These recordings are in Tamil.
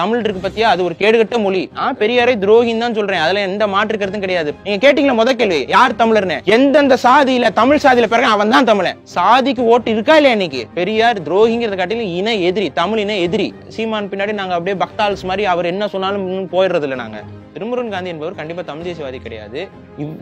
தமிழ் இருக்கு பத்தியா அது ஒரு கேடுகட்ட மொழி நான் பெரியாரை துரோகின்னு தான் சொல்றேன் அதுல எந்த மாற்று கருத்தும் கிடையாது நீங்க கேட்டீங்களா முத கேள்வி யார் தமிழர்னு எந்தெந்த சாதியில தமிழ் சாதியில பிறகு அவன் தான் தமிழன் சாதிக்கு ஓட்டு இருக்கா இல்லையா இன்னைக்கு பெரியார் துரோகிங்கிறத காட்டிலும் இன எதிரி தமிழ் இன எதிரி சீமான் பின்னாடி நாங்க அப்படியே பக்தால்ஸ் மாதிரி அவர் என்ன சொன்னாலும் போயிடுறது இல்லை நாங்க திருமுருகன் காந்தி என்பவர் கண்டிப்பாக தமிழ் தேசியவாதி கிடையாது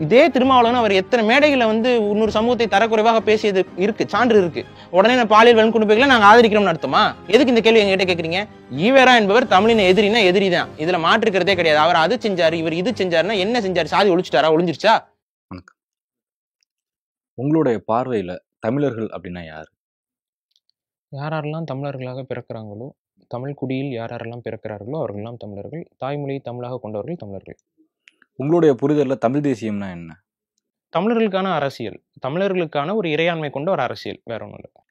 இதே திருமாவளவன் அவர் எத்தனை மேடைகளை வந்து இன்னொரு சமூகத்தை தரக்குறைவாக பேசியது இருக்கு சான்று இருக்கு உடனே நான் பாலியல் வன்கொடுப்பைகளை நாங்கள் ஆதரிக்கிறோம்னு அர்த்தமா எதுக்கு இந்த கேள்வி எங்ககிட்ட கேட்குறீங்க ஈவரா என்பவர் தமிழின் எதிரினா எதிரி தான் இதுல மாற்றுக்கிறதே கிடையாது அவர் அது செஞ்சாரு இவர் இது செஞ்சாருன்னா என்ன செஞ்சாரு சாதி ஒழிச்சிட்டாரா ஒழிஞ்சிருச்சா உங்களுடைய பார்வையில் தமிழர்கள் அப்படின்னா யார் யாரெல்லாம் தமிழர்களாக பிறக்கிறாங்களோ தமிழ்குடியில் யார் யாரெல்லாம் பிறக்கிறார்களோ அவர்களெல்லாம் தமிழர்கள் தாய்மொழியை தமிழாக கொண்டவர்கள் தமிழர்கள் உங்களுடைய புரிதலில் தமிழ் தேசியம்னா என்ன தமிழர்களுக்கான அரசியல் தமிழர்களுக்கான ஒரு இறையாண்மை கொண்ட ஒரு அரசியல் வேற ஒன்றும் இல்லை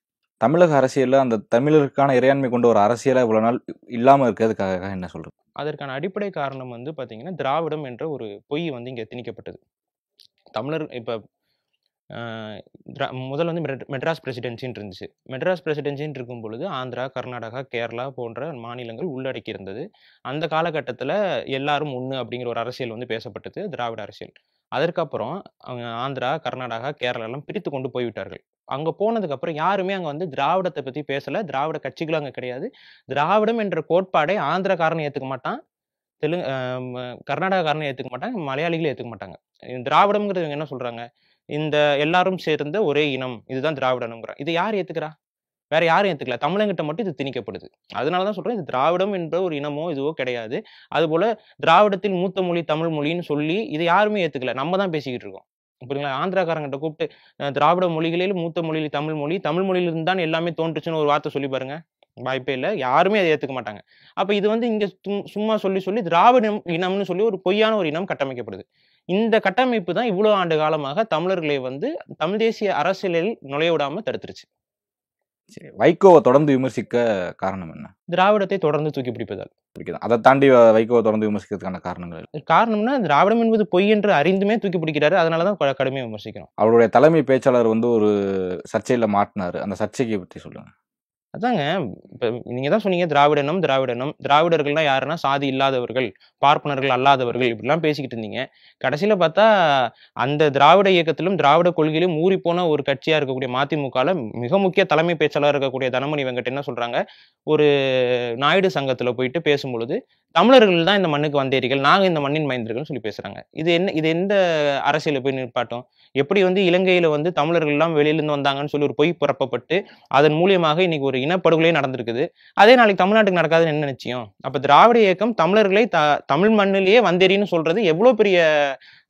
தமிழக அரசியலில் அந்த தமிழருக்கான இறையாண்மை கொண்ட ஒரு அரசியலாக இவ்வளோ நாள் இல்லாமல் இருக்கிறதுக்காக என்ன சொல்கிறது அதற்கான அடிப்படை காரணம் வந்து பார்த்தீங்கன்னா திராவிடம் என்ற ஒரு பொய் வந்து இங்கே திணிக்கப்பட்டது தமிழர் இப்போ முதல் வந்து மெட்ராஸ் பிரசிடென்சின்னு இருந்துச்சு மெட்ராஸ் பிரசிடென்சின்னு இருக்கும் பொழுது ஆந்திரா கர்நாடகா கேரளா போன்ற மாநிலங்கள் உள்ளடக்கி இருந்தது அந்த காலகட்டத்தில் எல்லாரும் ஒன்று அப்படிங்கிற ஒரு அரசியல் வந்து பேசப்பட்டது திராவிட அரசியல் அதற்கப்புறம் அவங்க ஆந்திரா கர்நாடகா கேரளாலாம் பிரித்து கொண்டு போய்விட்டார்கள் அங்கே போனதுக்கப்புறம் யாருமே அங்கே வந்து திராவிடத்தை பற்றி பேசலை திராவிட கட்சிகளும் அங்கே கிடையாது திராவிடம் என்ற கோட்பாடை காரணம் ஏற்றுக்க மாட்டான் தெலுங்கு காரணம் ஏற்றுக்க மாட்டாங்க மலையாளிகளும் ஏற்றுக்க மாட்டாங்க திராவிடம்ங்கிறது என்ன சொல்கிறாங்க இந்த எல்லாரும் சேர்ந்த ஒரே இனம் இதுதான் திராவிடனுங்கிற இது யார் ஏற்றுக்கிறா வேற யாரும் ஏற்றுக்கல தமிழங்கிட்ட மட்டும் இது திணிக்கப்படுது அதனால தான் சொல்கிறேன் இது திராவிடம் என்ற ஒரு இனமோ இதுவோ கிடையாது அதுபோல் திராவிடத்தில் மூத்த மொழி தமிழ் மொழின்னு சொல்லி இது யாருமே ஏற்றுக்கல நம்ம தான் பேசிக்கிட்டு இருக்கோம் புரியுங்களா ஆந்திராக்காரங்கிட்ட கூப்பிட்டு திராவிட மொழிகளில் மூத்த மொழியில் தமிழ் மொழி தமிழ் மொழியிலிருந்து தான் எல்லாமே தோன்றுச்சுன்னு ஒரு வார்த்தை சொல்லி பாருங்க வாய்ப்பே இல்லை யாருமே அதை ஏற்றுக்க மாட்டாங்க அப்போ இது வந்து இங்கே சும்மா சொல்லி சொல்லி திராவிட இனம்னு சொல்லி ஒரு பொய்யான ஒரு இனம் கட்டமைக்கப்படுது இந்த கட்டமைப்பு தான் இவ்வளோ ஆண்டு காலமாக தமிழர்களை வந்து தமிழ் தேசிய அரசியலில் நுழைய விடாமல் தடுத்துருச்சு சரி வைகோவை தொடர்ந்து விமர்சிக்க காரணம் என்ன திராவிடத்தை தொடர்ந்து தூக்கி பிடிப்பதால் அதை தாண்டி வைகோவை தொடர்ந்து விமர்சிக்கிறதுக்கான காரணங்கள் காரணம்னா திராவிடம் என்பது பொய் என்று அறிந்துமே தூக்கி பிடிக்கிறாரு அதனால தான் கடுமையாக விமர்சிக்கிறோம் அவருடைய தலைமை பேச்சாளர் வந்து ஒரு சர்ச்சையில் மாட்டினார் அந்த சர்ச்சைக்கு பற்றி சொல்லுங்க அதாங்க இப்போ நீங்கள் தான் சொன்னீங்க திராவிடனும் திராவிடனும் திராவிடர்கள்லாம் யாருன்னா சாதி இல்லாதவர்கள் பார்ப்பனர்கள் அல்லாதவர்கள் இப்படிலாம் பேசிக்கிட்டு இருந்தீங்க கடைசியில் பார்த்தா அந்த திராவிட இயக்கத்திலும் திராவிட கொள்கையிலும் ஊறி போன ஒரு கட்சியாக இருக்கக்கூடிய மதிமுகவில் மிக முக்கிய தலைமை பேச்சாளர் இருக்கக்கூடிய தனமணி வெங்கட் என்ன சொல்கிறாங்க ஒரு நாயுடு சங்கத்தில் போயிட்டு பேசும்பொழுது தமிழர்கள் தான் இந்த மண்ணுக்கு வந்தேரிகள் நாங்கள் இந்த மண்ணின் மைந்தர்கள்னு சொல்லி பேசுகிறாங்க இது என்ன இது எந்த அரசியலை போய் நிற்பாட்டம் எப்படி வந்து இலங்கையில் வந்து தமிழர்கள்லாம் வெளியிலேருந்து வந்தாங்கன்னு சொல்லி ஒரு பொய் புறப்பப்பட்டு அதன் மூலியமாக இன்னைக்கு ஒரு இனப்படுகொலை நடந்திருக்குது அதே நாளைக்கு தமிழ்நாட்டுக்கு நடக்காதுன்னு என்ன நிச்சயம் அப்போ திராவிட இயக்கம் தமிழர்களை த தமிழ் மண்ணிலேயே வந்தேரின்னு சொல்றது எவ்வளோ பெரிய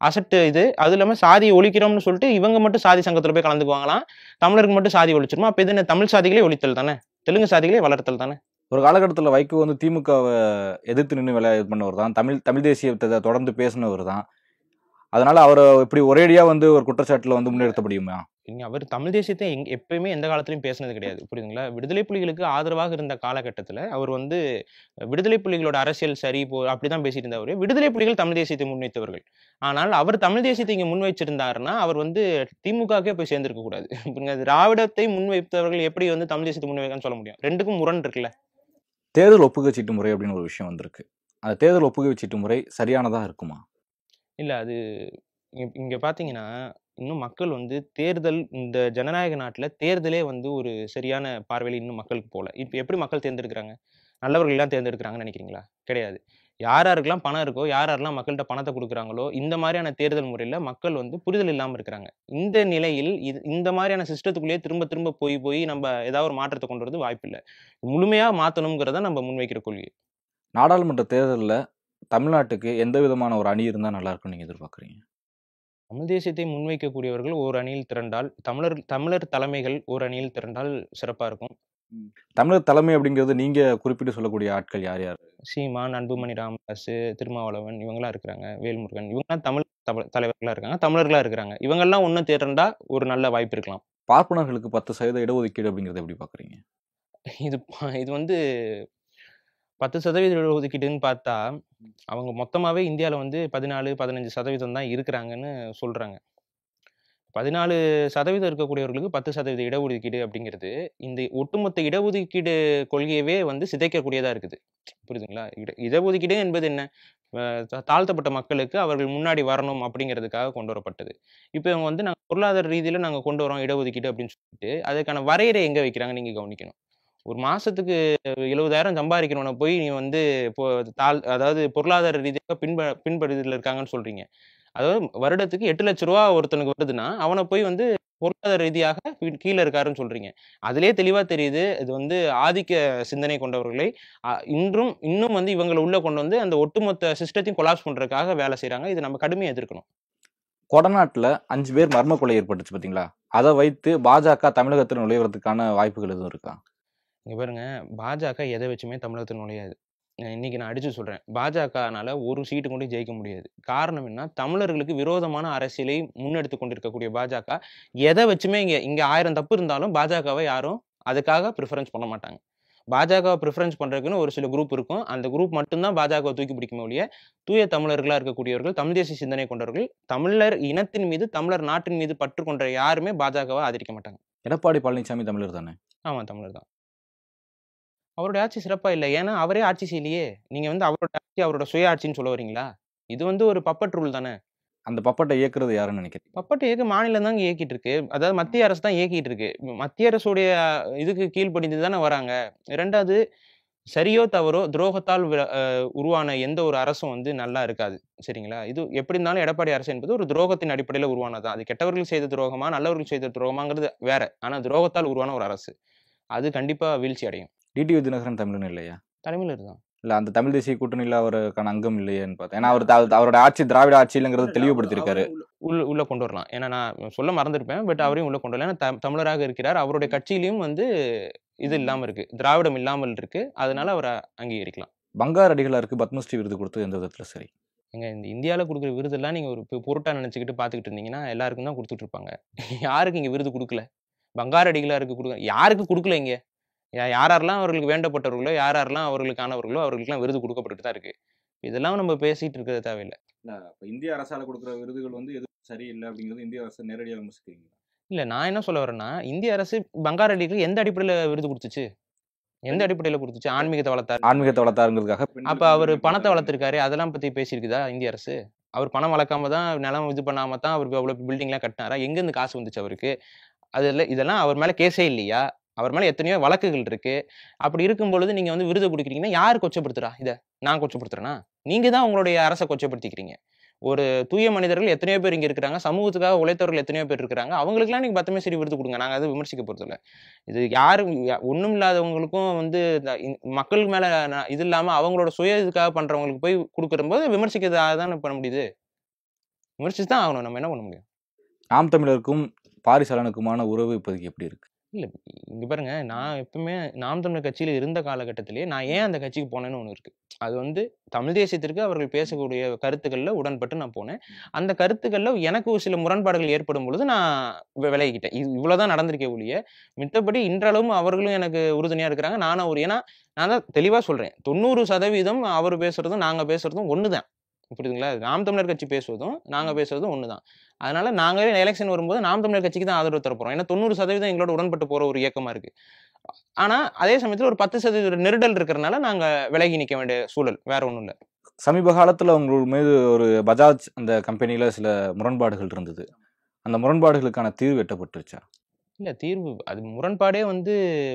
அசட்டு இது அது இல்லாமல் சாதியை ஒழிக்கிறோம்னு சொல்லிட்டு இவங்க மட்டும் சாதி சங்கத்தில் போய் கலந்துக்குவாங்களாம் தமிழருக்கு மட்டும் சாதி ஒழிச்சிருமா அப்போ இது என்ன தமிழ் சாதிகளே ஒழித்தல் தானே தெலுங்கு சாதிகளே வளர்த்தல் தானே ஒரு காலகட்டத்தில் வைகோ வந்து திமுகவை எதிர்த்து நின்று விளையாடு இது பண்ணவர் தான் தமிழ் தமிழ் தேசியத்தை தொடர்ந்து பேசினவர் தான் அதனால அவர் இப்படி ஒரேடியாக வந்து ஒரு குற்றச்சாட்டில் வந்து முன்னெடுத்த முடியுமா அவர் தமிழ் தேசியத்தை எங் எப்பயுமே எந்த காலத்திலையும் பேசினது கிடையாது புரியுதுங்களா விடுதலை புலிகளுக்கு ஆதரவாக இருந்த காலகட்டத்தில் அவர் வந்து விடுதலை புலிகளோட அரசியல் சரி போ அப்படி தான் பேசிட்டு இருந்தவர் விடுதலை புலிகள் தமிழ் தேசியத்தை முன்வைத்தவர்கள் ஆனால் அவர் தமிழ் தேசியத்தை இங்கே முன்வைச்சிருந்தாருன்னா அவர் வந்து திமுகக்கே போய் சேர்ந்திருக்க கூடாது திராவிடத்தை முன்வைத்தவர்கள் எப்படி வந்து தமிழ் தேசியத்தை முன்வைக்கன்னு சொல்ல முடியும் ரெண்டுக்கும் முரண் இருக்குல்ல தேர்தல் ஒப்புகை சீட்டு முறை அப்படின்னு ஒரு விஷயம் வந்திருக்கு அந்த தேர்தல் ஒப்புகை சீட்டு முறை சரியானதாக இருக்குமா இல்லை அது இங்கே பார்த்தீங்கன்னா இன்னும் மக்கள் வந்து தேர்தல் இந்த ஜனநாயக நாட்டில் தேர்தலே வந்து ஒரு சரியான பார்வையில் இன்னும் மக்களுக்கு போகல இப்போ எப்படி மக்கள் தேர்ந்தெடுக்கிறாங்க நல்லவர்கள் எல்லாம் தேர்ந்தெடுக்கிறாங்கன்னு நினைக்கிறீங்களா கிடையாது யார் யாருக்கெல்லாம் பணம் இருக்கோ யார் யாரெல்லாம் மக்கள்கிட்ட பணத்தை கொடுக்குறாங்களோ இந்த மாதிரியான தேர்தல் முறையில் மக்கள் வந்து புரிதல் இல்லாமல் இருக்கிறாங்க இந்த நிலையில் இது இந்த மாதிரியான சிஸ்டத்துக்குள்ளேயே திரும்ப திரும்ப போய் போய் நம்ம ஏதாவது ஒரு மாற்றத்தை கொண்டு வரது வாய்ப்பில்லை முழுமையாக மாற்றணுங்கிறத நம்ம முன்வைக்கிற கொள்கை நாடாளுமன்ற தேர்தலில் தமிழ்நாட்டுக்கு எந்த விதமான ஒரு அணி இருந்தால் நல்லா இருக்கும்னு நீங்கள் எதிர்பார்க்குறீங்க தமிழ் தேசியத்தை முன்வைக்கக்கூடியவர்கள் ஒரு அணியில் திரண்டால் தமிழர் தமிழர் தலைமைகள் ஒரு அணியில் திரண்டால் சிறப்பாக இருக்கும் தமிழர் தலைமை அப்படிங்கிறது நீங்கள் குறிப்பிட்டு சொல்லக்கூடிய ஆட்கள் யார் யார் சீமான் அன்புமணி ராமதாஸ் திருமாவளவன் இவங்களாம் இருக்கிறாங்க வேல்முருகன் இவங்கெல்லாம் தமிழ் தலைவர்களாக இருக்காங்க தமிழர்களாக இருக்கிறாங்க இவங்கெல்லாம் ஒன்று திரண்டா ஒரு நல்ல வாய்ப்பு இருக்கலாம் பார்ப்பனர்களுக்கு பத்து சதவீத இடஒதுக்கீடு அப்படிங்கிறத எப்படி பார்க்குறீங்க இது இது வந்து பத்து சதவீத இடஒதுக்கீடுன்னு பார்த்தா அவங்க மொத்தமாகவே இந்தியாவில் வந்து பதினாலு பதினஞ்சு சதவீதம் தான் இருக்கிறாங்கன்னு சொல்கிறாங்க பதினாலு சதவீதம் இருக்கக்கூடியவர்களுக்கு பத்து சதவீத இடஒதுக்கீடு அப்படிங்கிறது இந்த ஒட்டுமொத்த இடஒதுக்கீடு கொள்கையவே வந்து சிதைக்கக்கூடியதாக இருக்குது புரியுதுங்களா இட இடஒதுக்கீடு என்பது என்ன தாழ்த்தப்பட்ட மக்களுக்கு அவர்கள் முன்னாடி வரணும் அப்படிங்கிறதுக்காக கொண்டு வரப்பட்டது இப்போ இவங்க வந்து நாங்கள் பொருளாதார ரீதியில் நாங்கள் கொண்டு வரோம் இடஒதுக்கீடு அப்படின்னு சொல்லிட்டு அதுக்கான வரையறை எங்கே வைக்கிறாங்கன்னு நீங்கள் கவனிக்கணும் ஒரு மாதத்துக்கு எழுபதாயிரம் சம்பாதிக்கிறவனை போய் நீ வந்து இப்போ தாழ் அதாவது பொருளாதார ரீதியாக பின்ப பின்படுதியில் இருக்காங்கன்னு சொல்கிறீங்க அதாவது வருடத்துக்கு எட்டு லட்ச ரூபா ஒருத்தனுக்கு வருதுன்னா அவனை போய் வந்து பொருளாதார ரீதியாக கீழே இருக்காருன்னு சொல்றீங்க அதிலே தெளிவா தெரியுது இது வந்து ஆதிக்க சிந்தனை கொண்டவர்களை இன்றும் இன்னும் வந்து இவங்களை உள்ள கொண்டு வந்து அந்த ஒட்டுமொத்த சிஸ்டத்தையும் கொலாப்ஸ் பண்றதுக்காக வேலை செய்யறாங்க இதை நம்ம கடுமையாக எதிர்க்கணும் கொடநாட்டில் அஞ்சு பேர் மர்ம கொலை ஏற்பட்டுச்சு பார்த்தீங்களா அதை வைத்து பாஜக தமிழகத்தில் நுழைவதற்கான வாய்ப்புகள் எதுவும் இருக்கா இங்கே பாருங்க பாஜக எதை வச்சுமே தமிழகத்தில் நுழையாது இன்னைக்கு நான் அடித்து சொல்கிறேன் பாஜகனால ஒரு சீட்டு கொண்டு ஜெயிக்க முடியாது காரணம் என்ன தமிழர்களுக்கு விரோதமான அரசியலை முன்னெடுத்து கொண்டிருக்கக்கூடிய பாஜக எதை வச்சுமே இங்கே இங்கே ஆயிரம் தப்பு இருந்தாலும் பாஜகவை யாரும் அதுக்காக ப்ரிஃபரன்ஸ் பண்ண மாட்டாங்க பாஜகவை ப்ரிஃபரன்ஸ் பண்ணுறதுக்குன்னு ஒரு சில குரூப் இருக்கும் அந்த குரூப் மட்டும்தான் பாஜகவை தூக்கி பிடிக்க ஒழிய தூய தமிழர்களாக இருக்கக்கூடியவர்கள் தமிழ் தேசிய சிந்தனை கொண்டவர்கள் தமிழர் இனத்தின் மீது தமிழர் நாட்டின் மீது பற்று கொண்ட யாருமே பாஜகவை ஆதரிக்க மாட்டாங்க எடப்பாடி பழனிசாமி தமிழர் தானே ஆமாம் தமிழர் தான் அவருடைய ஆட்சி சிறப்பாக இல்லை ஏன்னா அவரே ஆட்சி செய்யலையே நீங்கள் வந்து அவரோட ஆட்சி அவரோட சுய ஆட்சின்னு சொல்ல வரீங்களா இது வந்து ஒரு பப்பட் ரூல் தானே அந்த பப்பட்டை இயக்குறது யாருன்னு நினைக்கிறேன் பப்பட்டை இயக்க மாநிலம் தான் இயக்கிட்டு இருக்கு அதாவது மத்திய அரசு தான் இயக்கிட்டு இருக்கு மத்திய அரசுடைய இதுக்கு கீழ்ப்படிந்து தானே வராங்க ரெண்டாவது சரியோ தவறோ துரோகத்தால் உருவான எந்த ஒரு அரசும் வந்து நல்லா இருக்காது சரிங்களா இது எப்படி இருந்தாலும் எடப்பாடி அரசு என்பது ஒரு துரோகத்தின் அடிப்படையில் உருவானது அது கெட்டவர்கள் செய்த துரோகமா நல்லவர்கள் செய்த துரோகமாங்கிறது வேற ஆனால் துரோகத்தால் உருவான ஒரு அரசு அது கண்டிப்பாக வீழ்ச்சி அடையும் டிடிவி தினகரன் தமிழன் இல்லையா தமிழ் தான் இல்லை அந்த தமிழ் தேசிய கூட்டணியில் அவருக்கான அங்கம் இல்லையேன்னு பார்த்தேன் ஏன்னா அவர் அவரோட ஆட்சி திராவிட ஆட்சியிலங்கிறது தெளிவுபடுத்திருக்காரு உள்ள உள்ளே கொண்டு வரலாம் ஏன்னா நான் சொல்ல மறந்துருப்பேன் பட் அவரையும் உள்ளே கொண்டு வரலாம் ஏன்னா தமிழராக இருக்கிறார் அவருடைய கட்சியிலையும் வந்து இது இல்லாமல் இருக்குது திராவிடம் இல்லாமல் இருக்குது அதனால அவரை அங்கீகரிக்கலாம் பங்கார் அடிகளாருக்கு பத்மஸ்ரீ விருது கொடுத்து எந்த விதத்தில் சரி எங்கள் இந்த இந்தியாவில் கொடுக்குற விருதெல்லாம் நீங்கள் ஒரு பொருட்டாக நினச்சிக்கிட்டு பார்த்துக்கிட்டு இருந்தீங்கன்னா எல்லாருக்கும் தான் கொடுத்துட்ருப்பாங்க யாருக்கு இங்கே விருது கொடுக்கல பங்காரடிகளாருக்கு கொடுக்க யாருக்கு கொடுக்கல இங்கே யாரெல்லாம் அவர்களுக்கு வேண்டப்பட்டவர்களோ யாரெல்லாம் அவர்களுக்கானவர்களோ அவர்களுக்குலாம் விருது கொடுக்கப்பட்டு தான் இருக்கு இதெல்லாம் நம்ம பேசிட்டு இருக்கிறது தேவையில்லை இப்போ இந்திய அரசால் கொடுக்குற விருதுகள் வந்து எதுவும் சரியில்லை அப்படிங்கிறது இந்திய அரசு நேரடியாக விமர்சிக்கிறீங்களா இல்லை நான் என்ன சொல்ல வரேன்னா இந்திய அரசு அடிக்கு எந்த அடிப்படையில் விருது கொடுத்துச்சு எந்த அடிப்படையில் கொடுத்துச்சு ஆன்மீகத்தை வளர்த்தார் ஆன்மீகத்தை வளர்த்தாருங்கிறதுக்காக அப்போ அவர் பணத்தை வளர்த்துருக்காரு அதெல்லாம் பற்றி பேசியிருக்குதா இந்திய அரசு அவர் பணம் வளர்க்காம தான் நிலம் இது பண்ணாம தான் அவர் அவ்வளோ பில்டிங்லாம் கட்டினாரா எங்கேருந்து காசு வந்துச்சு அவருக்கு அதில் இதெல்லாம் அவர் மேலே கேஸே இல்லையா அவர் மேலே எத்தனையோ வழக்குகள் இருக்குது அப்படி இருக்கும் பொழுது நீங்கள் வந்து விருது கொடுக்குறீங்கன்னா யார் கொச்சப்படுத்துறா இதை நான் கொச்சப்படுத்துறேன்னா நீங்கள் தான் உங்களுடைய அரசை கொச்சப்படுத்திக்கிறீங்க ஒரு தூய மனிதர்கள் எத்தனையோ பேர் இங்கே இருக்கிறாங்க சமூகத்துக்காக உழைத்தவர்கள் எத்தனையோ பேர் இருக்கிறாங்க அவங்களுக்குலாம் நீங்கள் பத்தமே சரி விருது கொடுங்க நாங்கள் அதை விமர்சிக்க போகிறதில்ல இது யாரும் ஒன்றும் இல்லாதவங்களுக்கும் வந்து மக்கள் மேலே இது இல்லாமல் அவங்களோட சுய இதுக்காக பண்ணுறவங்களுக்கு போய் கொடுக்குறம்போது விமர்சிக்கிறதாக தான் பண்ண முடியுது விமர்சித்து தான் ஆகணும் நம்ம என்ன பண்ண முடியும் ஆம் தமிழருக்கும் பாரிசாலனுக்குமான உறவு இப்போதைக்கு எப்படி இருக்குது இல்லை இங்கே பாருங்க நான் எப்பவுமே நாம் தமிழர் கட்சியில் இருந்த காலகட்டத்திலேயே நான் ஏன் அந்த கட்சிக்கு போனேன்னு ஒன்று இருக்குது அது வந்து தமிழ் தேசியத்திற்கு அவர்கள் பேசக்கூடிய கருத்துக்களில் உடன்பட்டு நான் போனேன் அந்த கருத்துக்களில் எனக்கு ஒரு சில முரண்பாடுகள் ஏற்படும் பொழுது நான் விலகிக்கிட்டேன் இது தான் நடந்திருக்கே ஒழிய மித்தபடி இன்றளவும் அவர்களும் எனக்கு உறுதுணையாக இருக்கிறாங்க நானும் ஒரு ஏன்னா நான் தான் தெளிவாக சொல்கிறேன் தொண்ணூறு சதவீதம் அவர் நாங்கள் பேசுகிறதும் ஒன்று தான் புரியுதுங்களா நாம் தமிழர் கட்சி பேசுவதும் நாங்கள் பேசுவதும் ஒன்று தான் அதனால நாங்களே எலெக்ஷன் வரும்போது நாம் தமிழர் கட்சிக்கு தான் ஆதரவு தரப்போகிறோம் ஏன்னா தொண்ணூறு சதவீதம் எங்களோட உடன்பட்டு போகிற ஒரு இயக்கமாக இருக்குது ஆனால் அதே சமயத்தில் ஒரு பத்து சதவீத நெருடல் இருக்கிறனால நாங்கள் விலகி நிற்க வேண்டிய சூழல் வேற ஒன்றும் இல்லை சமீப காலத்தில் உங்கள் மீது ஒரு பஜாஜ் அந்த கம்பெனியில் சில முரண்பாடுகள் இருந்தது அந்த முரண்பாடுகளுக்கான தீர்வு எட்டப்பட்டுருச்சா இல்லை தீர்வு அது முரண்பாடே வந்து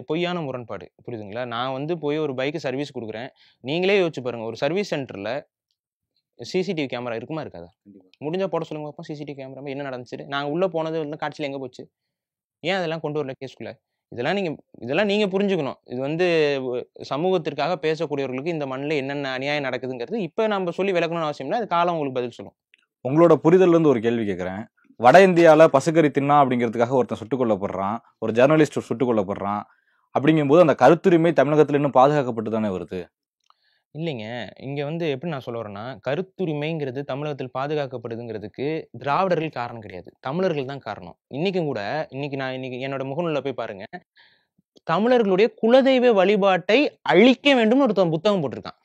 பொய்யான முரண்பாடு புரியுதுங்களா நான் வந்து போய் ஒரு பைக்கு சர்வீஸ் கொடுக்குறேன் நீங்களே யோசிச்சு பாருங்கள் ஒரு சர்வீஸ் சென்டரில் சிசிடிவி கேமரா இருக்குமா இருக்காதா முடிஞ்சால் போட சொல்லுங்க பார்ப்போம் சிசிடிவி கேமரா என்ன நடந்துச்சு நாங்கள் உள்ளே போனது வந்து காட்சியில் எங்கே போச்சு ஏன் அதெல்லாம் கொண்டு வரல கேஸ்குள்ள இதெல்லாம் நீங்கள் இதெல்லாம் நீங்கள் புரிஞ்சுக்கணும் இது வந்து சமூகத்திற்காக பேசக்கூடியவர்களுக்கு இந்த மண்ணில் என்னென்ன அநியாயம் நடக்குதுங்கிறது இப்போ நம்ம சொல்லி விளக்கணும்னு அவசியம் இல்லை அது காலம் உங்களுக்கு பதில் சொல்லும் உங்களோட புரிதல்லேருந்து ஒரு கேள்வி கேட்குறேன் வட இந்தியாவில் பசுக்கறி தின்னா அப்படிங்கிறதுக்காக ஒருத்தன் சுட்டுக் ஒரு ஜேர்னலிஸ்ட் சுட்டுக் அப்படிங்கும்போது அந்த கருத்துரிமை தமிழகத்தில் இன்னும் பாதுகாக்கப்பட்டு தானே வருது இல்லைங்க. இங்க வந்து எப்படி நான் சொல்லுறேன்னா கருத்துரிமைங்கிறது தமிழகத்தில் பாதுகாக்கப்படுதுங்கிறதுக்கு திராவிடர்கள் காரணம் கிடையாது. தமிழர்கள் தான் காரணம். இன்னைக்கும் கூட இன்னைக்கு நான் இன்னைக்கு என்னோட முகநூலில் போய் பாருங்க. தமிழர்களுடைய குலதெய்வ வழிபாட்டை அழிக்க வேண்டும்னு ஒருத்தன் புத்தகம் போட்டிருக்கான்.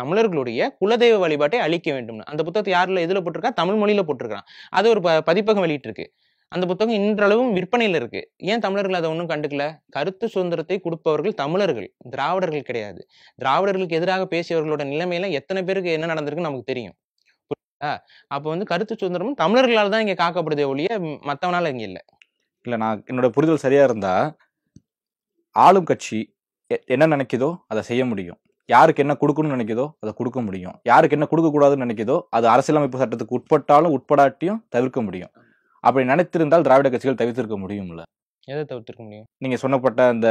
தமிழர்களுடைய குலதெய்வ வழிபாட்டை அழிக்க வேண்டும்னு. அந்த புத்தகத்தை யாரில் எதில் போட்டிருக்கான்? தமிழ் மொழியில போட்டிருக்கான். அது ஒரு ப பதிப்பகம் வெளியிட்டிருக்கு. அந்த புத்தகம் இன்றளவும் விற்பனையில் இருக்கு ஏன் தமிழர்கள் அதை ஒன்றும் கண்டுக்கல கருத்து சுதந்திரத்தை கொடுப்பவர்கள் தமிழர்கள் திராவிடர்கள் கிடையாது திராவிடர்களுக்கு எதிராக பேசியவர்களோட நிலைமையில எத்தனை பேருக்கு என்ன நடந்திருக்குன்னு நமக்கு தெரியும் அப்போ வந்து கருத்து சுதந்திரமும் தமிழர்களால் தான் இங்கே காக்கப்படுதே ஒழிய மற்றவனால இங்கே இல்லை இல்லை நான் என்னோட புரிதல் சரியா இருந்தா ஆளும் கட்சி என்ன நினைக்குதோ அதை செய்ய முடியும் யாருக்கு என்ன கொடுக்கணும்னு நினைக்குதோ அதை கொடுக்க முடியும் யாருக்கு என்ன கொடுக்கக்கூடாதுன்னு நினைக்குதோ அது அரசியலமைப்பு சட்டத்துக்கு உட்பட்டாலும் உட்படாட்டியும் தவிர்க்க முடியும் அப்படி நினைத்திருந்தால் திராவிட கட்சிகள் தவிர்த்திருக்க முடியும்ல எதை தவிர்த்திருக்க முடியும் நீங்கள் சொன்னப்பட்ட அந்த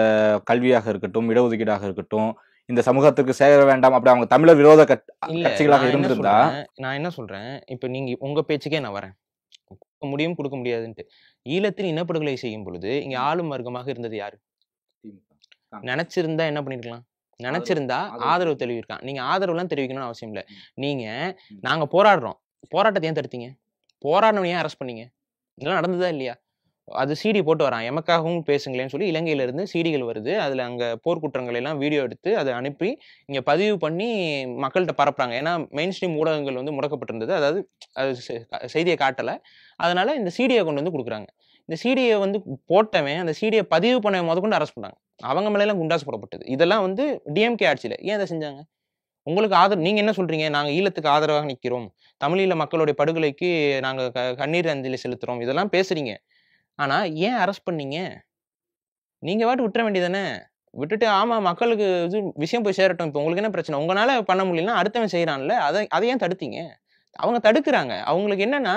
கல்வியாக இருக்கட்டும் இடஒதுக்கீடாக இருக்கட்டும் இந்த சமூகத்துக்கு சேர வேண்டாம் அப்படி அவங்க தமிழர் விரோத கட்சிகளாக இருந்திருந்தா நான் என்ன சொல்றேன் இப்போ நீங்க உங்க பேச்சுக்கே நான் வரேன் முடியும் கொடுக்க முடியாதுன்ட்டு ஈழத்தில் இனப்படுகொலை செய்யும் பொழுது இங்க ஆளும் வர்க்கமாக இருந்தது யாரு நினைச்சிருந்தா என்ன பண்ணிருக்கலாம் நினைச்சிருந்தா ஆதரவு தெரிவிக்கலாம் நீங்க ஆதரவுலாம் தெரிவிக்கணும்னு அவசியம் இல்லை நீங்க நாங்க போராடுறோம் போராட்டத்தை ஏன் தடுத்தீங்க ஏன் அரெஸ்ட் பண்ணீங்க இதெல்லாம் நடந்ததா இல்லையா அது சிடி போட்டு வரான் எமக்காகவும் பேசுங்களேன்னு சொல்லி இலங்கையிலேருந்து சீடிகள் வருது அதில் அங்கே போர்க்குற்றங்கள் எல்லாம் வீடியோ எடுத்து அதை அனுப்பி இங்கே பதிவு பண்ணி மக்கள்கிட்ட பரப்புறாங்க ஏன்னா மெயின் ஸ்ட்ரீம் ஊடகங்கள் வந்து முடக்கப்பட்டிருந்தது அதாவது அது செய்தியை காட்டலை அதனால் இந்த சீடியை கொண்டு வந்து கொடுக்குறாங்க இந்த சீடியை வந்து போட்டவன் அந்த சீடியை பதிவு பண்ண கொண்டு அரெஸ்ட் பண்ணாங்க அவங்க மேலாம் குண்டாசு போடப்பட்டது இதெல்லாம் வந்து டிஎம்கே ஆட்சியில் ஏன் அதை செஞ்சாங்க உங்களுக்கு ஆதரவு நீங்கள் என்ன சொல்கிறீங்க நாங்கள் ஈழத்துக்கு ஆதரவாக நிற்கிறோம் தமிழீழ மக்களுடைய படுகொலைக்கு நாங்கள் க கண்ணீர் அஞ்சலி செலுத்துகிறோம் இதெல்லாம் பேசுகிறீங்க ஆனால் ஏன் அரெஸ்ட் பண்ணீங்க நீங்கள் வாட்டு விட்டுற வேண்டியதானே விட்டுட்டு ஆமாம் மக்களுக்கு இது விஷயம் போய் சேரட்டும் இப்போ உங்களுக்கு என்ன பிரச்சனை உங்களால் பண்ண முடியலன்னா அடுத்தவன் செய்கிறான்ல அதை அதை ஏன் தடுத்தீங்க அவங்க தடுக்கிறாங்க அவங்களுக்கு என்னென்னா